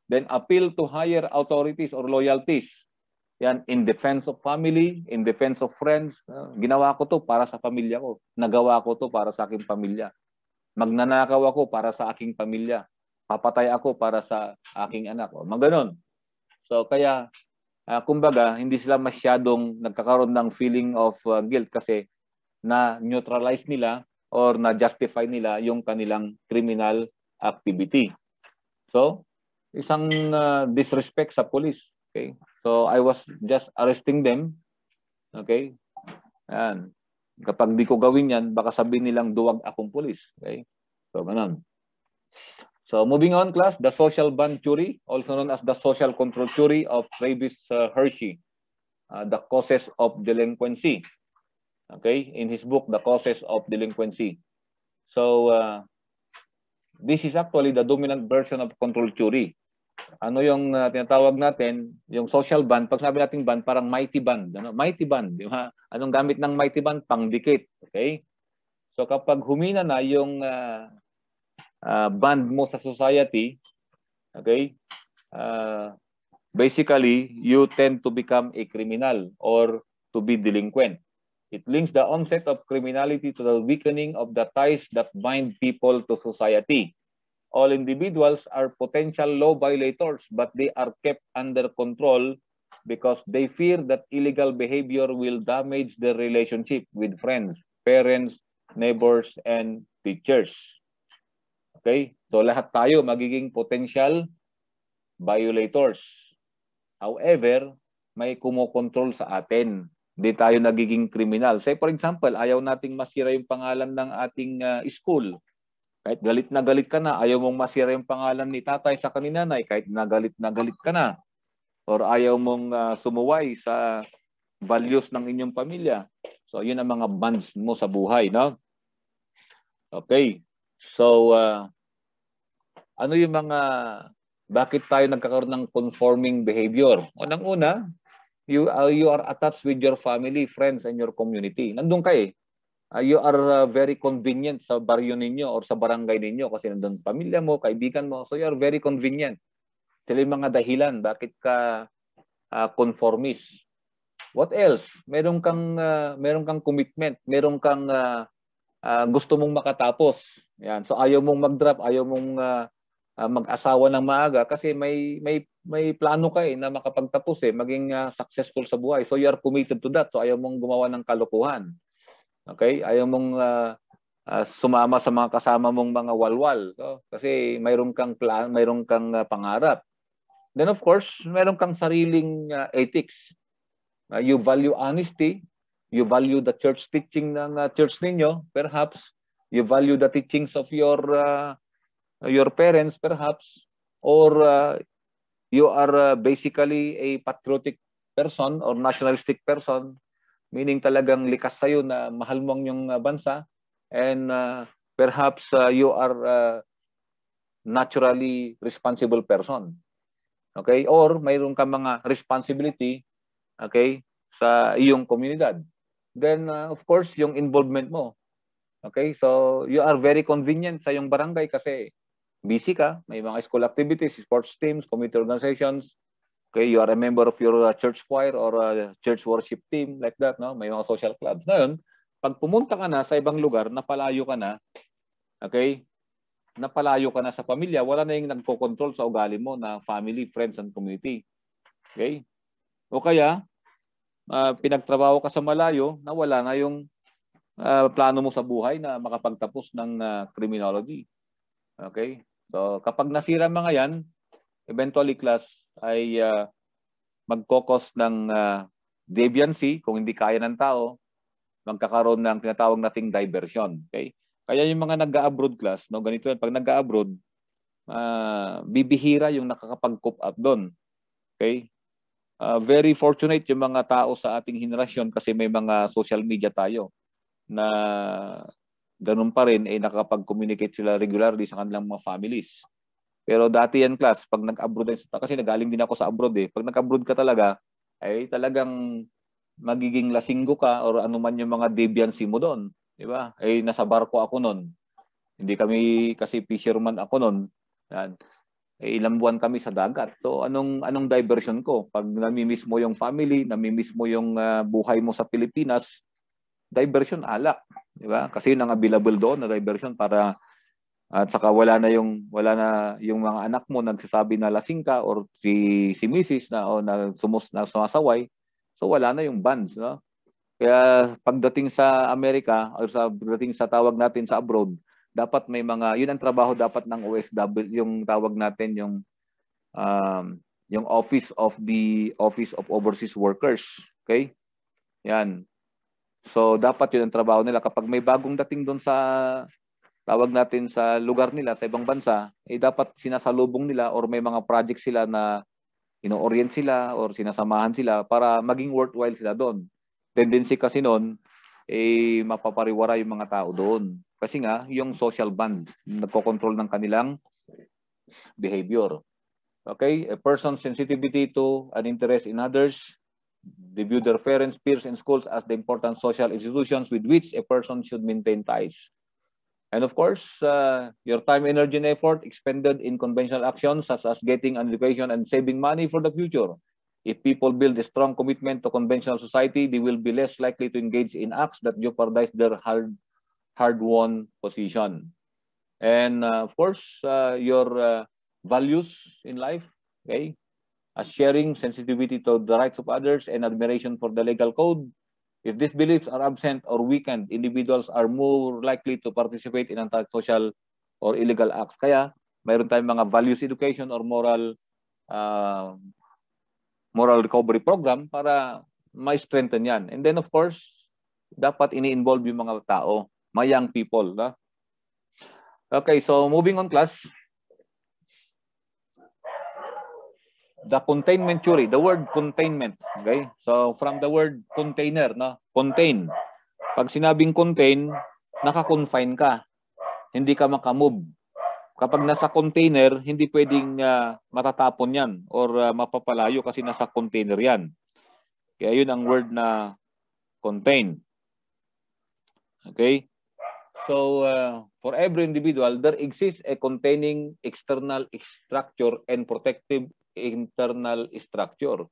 Then appeal to higher authorities or loyalties. Yan, in defense of family, in defense of friends. Ah, ginawa ko to para sa pamilya ko. Nagawa ko to para sa aking pamilya. Magnanakaw ako para sa aking pamilya. Papatay ako para sa aking anak. O, mga ganon. So kaya uh, kumbaga, hindi sila masyadong nagkakaroon ng feeling of uh, guilt kasi na neutralize nila or na justify nila yung kanilang criminal activity. So, isang uh, disrespect sa police. Okay? So, I was just arresting them. Okay? Ayan. Kapag di ko gawin yan, baka sabihin nilang duwag akong police. Okay? So, ganun. So moving on, class, the social bond theory, also known as the social control theory of Travis uh, Hershey, uh, the causes of delinquency. Okay, in his book, The Causes of Delinquency. So uh, this is actually the dominant version of control theory. Ano yung uh, tinatawag natin, yung social band, pag sabi natin band, parang mighty band. Ano? Mighty band, di ba? Anong gamit ng mighty band? Pang-dikit. okay? So kapag humina na yung uh, Uh, band mo sa society, okay, uh, basically, you tend to become a criminal or to be delinquent. It links the onset of criminality to the weakening of the ties that bind people to society. All individuals are potential law violators, but they are kept under control because they fear that illegal behavior will damage their relationship with friends, parents, neighbors, and teachers. Okay? So lahat tayo magiging potential violators. However, may kumokontrol sa atin. Hindi tayo nagiging kriminal. Say for example, ayaw nating masira yung pangalan ng ating uh, school. Kahit galit na galit ka na, ayaw mong masira yung pangalan ni tatay sa kaninanay. Kahit nagalit na galit ka na. Or ayaw mong uh, sumuway sa values ng inyong pamilya. So, yun ang mga bonds mo sa buhay, no? Okay. So, uh, ano yung mga, bakit tayo nagkakaroon ng conforming behavior? Unang-una, you, uh, you are attached with your family, friends, and your community. Nandun ka eh. Uh, you are uh, very convenient sa baryo ninyo or sa barangay ninyo kasi nandun pamilya mo, kaibigan mo. So you are very convenient. Sila yung mga dahilan bakit ka uh, conformist. What else? Meron kang uh, meron kang commitment, meron kang uh, uh, gusto mong makatapos. Yan. So ayaw mong mag-drop, ayaw mong uh, uh, mag-asawa ng maaga kasi may may may plano ka eh na makapagtapos eh, maging uh, successful sa buhay. So you are committed to that. So ayaw mong gumawa ng kalokohan. Okay? Ayaw mong uh, uh, sumama sa mga kasama mong mga walwal no? kasi mayroon kang plan, mayroon kang uh, pangarap. Then of course, mayroon kang sariling uh, ethics. Uh, you value honesty, you value the church teaching ng uh, church ninyo, perhaps you value the teachings of your uh, your parents perhaps, or uh, you are uh, basically a patriotic person or nationalistic person, meaning talagang likas sa iyo na mahal mo ang iyong uh, bansa, and uh, perhaps uh, you are uh, naturally responsible person. Okay? Or mayroon ka mga responsibility okay, sa iyong komunidad. Then, uh, of course, yung involvement mo. Okay? So, you are very convenient sa iyong barangay kasi busy ka, may mga school activities, sports teams, community organizations, okay, you are a member of your uh, church choir or uh, church worship team, like that, no? may mga social clubs. Ngayon, pag pumunta ka na sa ibang lugar, napalayo ka na, okay, napalayo ka na sa pamilya, wala na yung nagko-control sa ugali mo na family, friends, and community. Okay? O kaya, uh, pinagtrabaho ka sa malayo, na wala na yung uh, plano mo sa buhay na makapagtapos ng uh, criminology. Okay? So kapag nasira mga yan, eventually class ay uh, magkokos ng uh, deviancy kung hindi kaya ng tao, magkakaroon ng tinatawag nating diversion. Okay? Kaya yung mga nag-abroad class, no, ganito yan, pag nag-abroad, uh, ah, bibihira yung nakakapag-cope up doon. Okay? Uh, very fortunate yung mga tao sa ating henerasyon kasi may mga social media tayo na ganun pa rin ay eh, nakakapag-communicate sila regularly sa kanilang mga families. Pero dati yan class, pag nag-abroad kasi nagaling din ako sa abroad eh. Pag nag-abroad ka talaga, ay talagang magiging lasinggo ka or anuman yung mga deviancy mo doon, 'di ba? Ay nasa barko ako noon. Hindi kami kasi fisherman ako noon. Yan. Eh, ilang buwan kami sa dagat. So anong anong diversion ko? Pag nami-miss mo yung family, nami-miss mo yung uh, buhay mo sa Pilipinas, diversion alak di ba? Kasi yun ang available doon na diversion para at saka wala na yung wala na yung mga anak mo nagsasabi na lasing ka or si si Mrs na o na sumus na sumasaway. So wala na yung bans, no? Kaya pagdating sa Amerika or sa pagdating sa tawag natin sa abroad, dapat may mga yun ang trabaho dapat ng OFW yung tawag natin yung um, yung office of the office of overseas workers, okay? Yan. So dapat 'yun ang trabaho nila kapag may bagong dating doon sa tawag natin sa lugar nila sa ibang bansa, eh dapat sinasalubong nila or may mga project sila na ino-orient sila or sinasamahan sila para maging worthwhile sila doon. Tendency kasi noon, eh mapapariwara yung mga tao doon. Kasi nga, yung social band, nagko-control ng kanilang behavior. Okay? A person's sensitivity to an interest in others They view their parents, peers, and schools as the important social institutions with which a person should maintain ties. And of course, uh, your time, energy, and effort expended in conventional actions such as getting an education and saving money for the future. If people build a strong commitment to conventional society, they will be less likely to engage in acts that jeopardize their hard, hard-won position. And uh, of course, uh, your uh, values in life, okay? as sharing, sensitivity to the rights of others, and admiration for the legal code. If these beliefs are absent or weakened, individuals are more likely to participate in antisocial or illegal acts. Kaya, mayroon tayong mga values education or moral uh, moral recovery program para ma-strengthen yan. And then, of course, dapat ini-involve yung mga tao, my young people. Na? Okay, so moving on class. the containment theory, the word containment, okay? So from the word container, no? Contain. Pag sinabing contain, naka-confine ka. Hindi ka makamove. Kapag nasa container, hindi pwedeng uh, matatapon 'yan or uh, mapapalayo kasi nasa container 'yan. Kaya 'yun ang word na contain. Okay? So uh, for every individual, there exists a containing external structure and protective internal structure.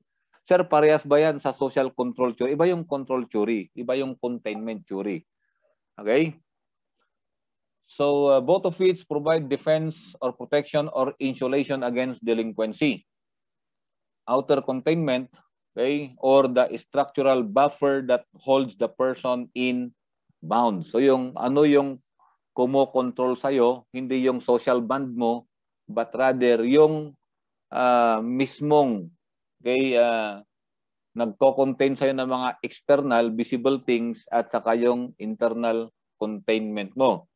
Sir, parehas ba yan sa social control theory? Iba yung control theory. Iba yung containment theory. Okay? So uh, both of which provide defense or protection or insulation against delinquency. Outer containment, okay, or the structural buffer that holds the person in bound. So yung ano yung kumokontrol sa'yo, hindi yung social band mo, but rather yung uh, mismong okay, uh, nagko-contain sa'yo ng mga external visible things at saka yung internal containment mo.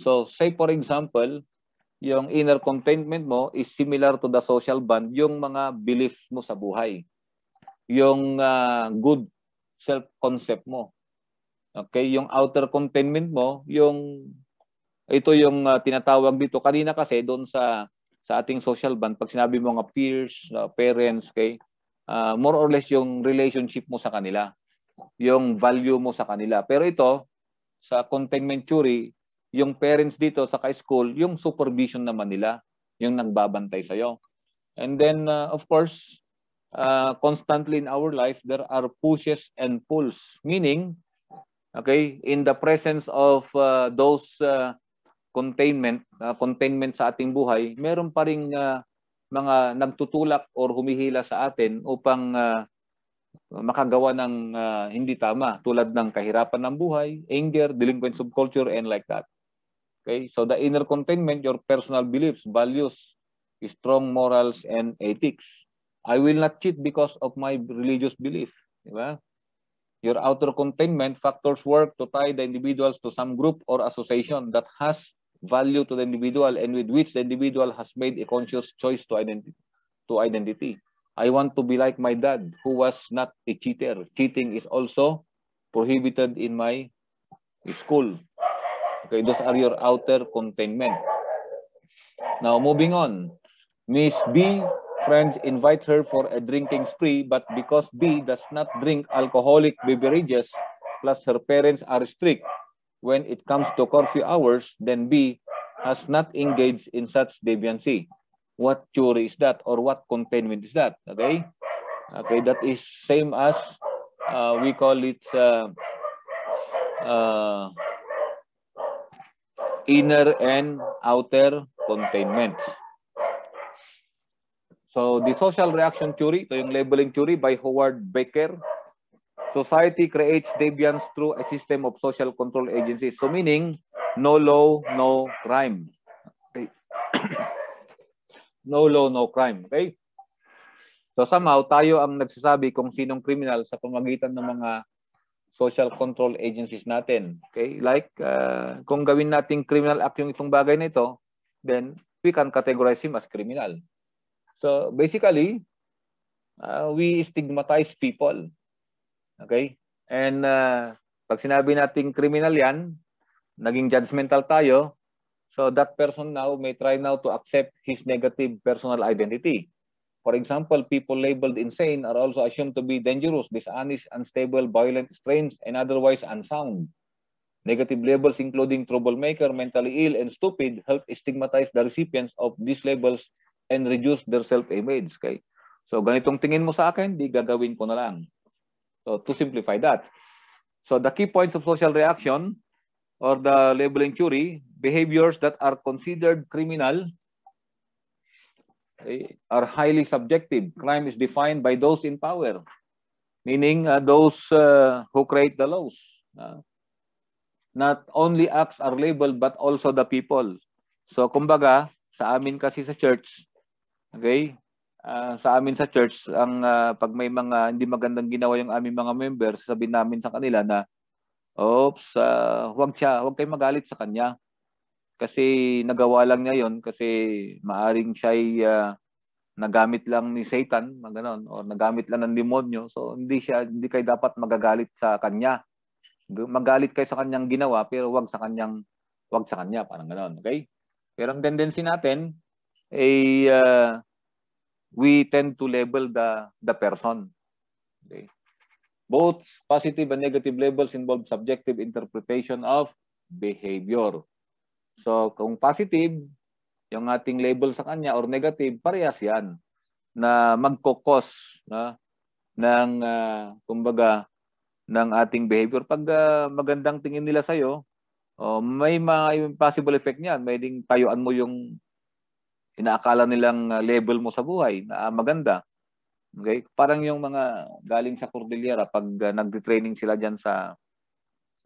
So say for example, yung inner containment mo is similar to the social band, yung mga beliefs mo sa buhay, yung uh, good self-concept mo, Okay, yung outer containment mo, yung ito yung uh, tinatawag dito kanina kasi doon sa sa ating social band pag sinabi mo nga peers, uh, parents, okay? Uh, more or less yung relationship mo sa kanila, yung value mo sa kanila. Pero ito sa containment theory, yung parents dito sa school yung supervision naman nila, yung nagbabantay sa iyo. And then uh, of course, uh, constantly in our life there are pushes and pulls, meaning okay in the presence of uh, those uh, containment uh, containment sa ating buhay meron pa ring uh, mga nagtutulak or humihila sa atin upang uh, makagawa ng uh, hindi tama tulad ng kahirapan ng buhay, anger, delinquent subculture and like that. Okay? So the inner containment your personal beliefs, values, strong morals and ethics. I will not cheat because of my religious belief, di ba? Your outer containment factors work to tie the individuals to some group or association that has value to the individual and with which the individual has made a conscious choice to identity. To identity. I want to be like my dad, who was not a cheater. Cheating is also prohibited in my school. Okay, those are your outer containment. Now, moving on. Miss B friends invite her for a drinking spree, but because B does not drink alcoholic beverages, plus her parents are strict when it comes to curfew hours, then B has not engaged in such deviancy. What theory is that or what containment is that? Okay, okay, that is same as uh, we call it uh, uh, inner and outer containment. So the social reaction theory, ito yung labeling theory by Howard Becker. Society creates deviance through a system of social control agencies. So meaning, no law, no crime. no law, no crime. Okay? So somehow, tayo ang nagsasabi kung sinong criminal sa pamagitan ng mga social control agencies natin. Okay? Like, uh, kung gawin nating criminal act yung itong bagay na ito, then we can categorize him as criminal. So basically, uh, we stigmatize people. Okay? And uh, pag sinabi nating criminal yan, naging judgmental tayo, so that person now may try now to accept his negative personal identity. For example, people labeled insane are also assumed to be dangerous, dishonest, unstable, violent, strange, and otherwise unsound. Negative labels including troublemaker, mentally ill, and stupid help stigmatize the recipients of these labels and reduce their self-image. Okay? So ganitong tingin mo sa akin, di gagawin ko na lang. So to simplify that. So the key points of social reaction or the labeling theory, behaviors that are considered criminal okay, eh, are highly subjective. Crime is defined by those in power, meaning uh, those uh, who create the laws. Uh, not only acts are labeled but also the people. So kumbaga, sa amin kasi sa church, Okay? Uh, sa amin sa church, ang uh, pag may mga hindi magandang ginawa yung aming mga members, sabihin namin sa kanila na, Oops, uh, huwag siya, huwag kayo magalit sa kanya. Kasi nagawa lang niya yon kasi maaring siya ay uh, nagamit lang ni Satan, maganon, o nagamit lang ng demonyo. So hindi siya hindi kayo dapat magagalit sa kanya. Magalit kayo sa kanyang ginawa pero wag sa kanyang wag sa kanya, parang ganon, okay? Pero ang tendency natin ay eh, uh, we tend to label the the person. Okay. Both positive and negative labels involve subjective interpretation of behavior. So kung positive, yung ating label sa kanya or negative, parehas yan na magkokos na ng uh, kumbaga ng ating behavior pag uh, magandang tingin nila sa iyo oh, may mga possible effect niyan pwedeng tayuan mo yung inaakala nilang ah, level mo sa buhay na ah, maganda. Okay? Parang yung mga galing sa Cordillera pag uh, ah, nagde-training sila diyan sa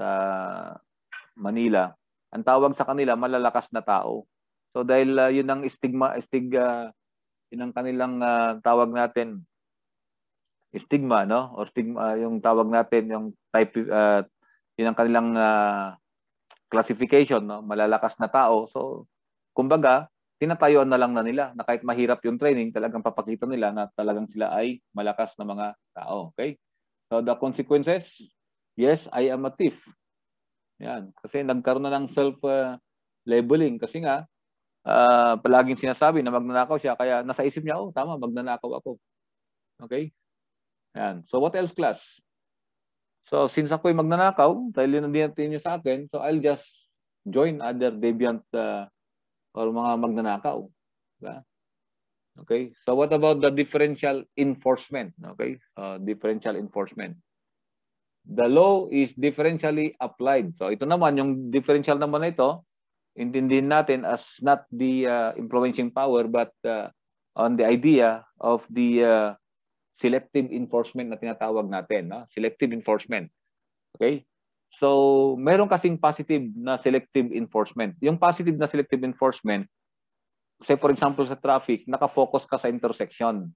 sa Manila, ang tawag sa kanila malalakas na tao. So dahil uh, yun ang stigma stigma yun ang kanilang uh, tawag natin stigma no or stigma uh, yung tawag natin yung type uh, yun ang kanilang uh, classification no malalakas na tao. So kumbaga tinatayuan na lang na nila na kahit mahirap yung training, talagang papakita nila na talagang sila ay malakas na mga tao. Okay? So the consequences, yes, I am a thief. Yan. Kasi nagkaroon na ng self-labeling. kasi nga, uh, palaging sinasabi na magnanakaw siya. Kaya nasa isip niya, oh, tama, magnanakaw ako. Okay? Yan. So what else, class? So since ako'y magnanakaw, dahil yun nandiyan sa akin, so I'll just join other deviant uh, or mga magnanakaw. Diba? Okay? So what about the differential enforcement? Okay? Uh, differential enforcement. The law is differentially applied. So ito naman, yung differential naman na ito, intindihin natin as not the uh, influencing power but uh, on the idea of the uh, selective enforcement na tinatawag natin. No? Selective enforcement. Okay? So, meron kasing positive na selective enforcement. Yung positive na selective enforcement, say for example sa traffic, nakafocus ka sa intersection.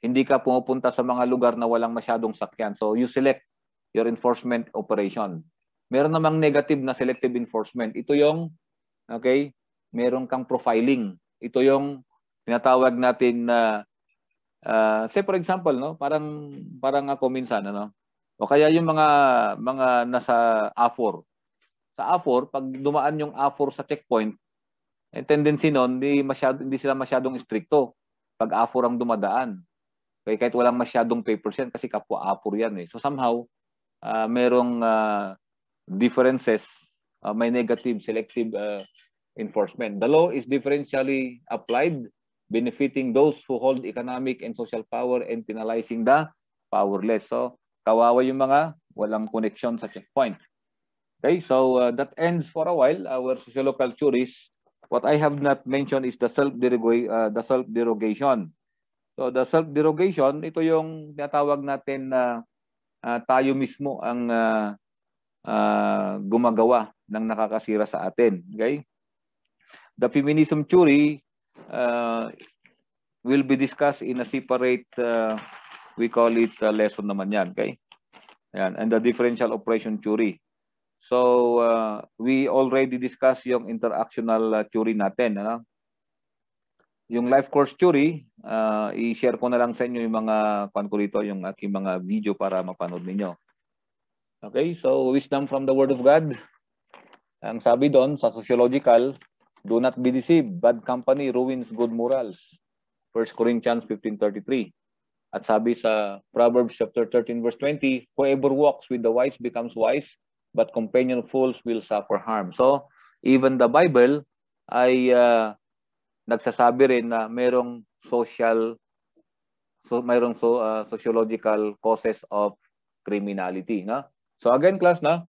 Hindi ka pumupunta sa mga lugar na walang masyadong sakyan. So, you select your enforcement operation. Meron namang negative na selective enforcement. Ito yung, okay, meron kang profiling. Ito yung tinatawag natin na, uh, say for example, no, parang, parang ako minsan, ano, o kaya yung mga mga nasa A4. Sa A4, pag dumaan yung A4 sa checkpoint, ang eh, tendency noon, hindi, masyado, hindi sila masyadong stricto pag A4 ang dumadaan. Kaya eh, kahit walang masyadong papers yan kasi kapwa A4 yan eh. So somehow, uh, merong uh, differences, uh, may negative selective uh, enforcement. The law is differentially applied benefiting those who hold economic and social power and penalizing the powerless. So Kawawa yung mga walang connection sa checkpoint. Okay, so uh, that ends for a while our sociological is What I have not mentioned is the self uh, the self derogation. So the self derogation, ito yung tinatawag natin na uh, uh, tayo mismo ang uh, uh, gumagawa ng nakakasira sa atin, okay? The feminism theory uh, will be discussed in a separate uh, We call it uh, lesson naman yan. Okay? Ayan. And the differential operation theory. So, uh, we already discussed yung interactional uh, theory natin. Ano? Yung life course theory, uh, i-share ko na lang sa inyo yung mga, pan ko rito, yung aking mga video para mapanood ninyo. Okay, so wisdom from the Word of God. Ang sabi doon sa sociological, do not be deceived. Bad company ruins good morals. 1 Corinthians 15.33 at sabi sa Proverbs chapter 13 verse 20, whoever walks with the wise becomes wise, but companion of fools will suffer harm. So, even the Bible ay uh, nagsasabi rin na mayroong social so mayroong so, uh, sociological causes of criminality, no? So again class na,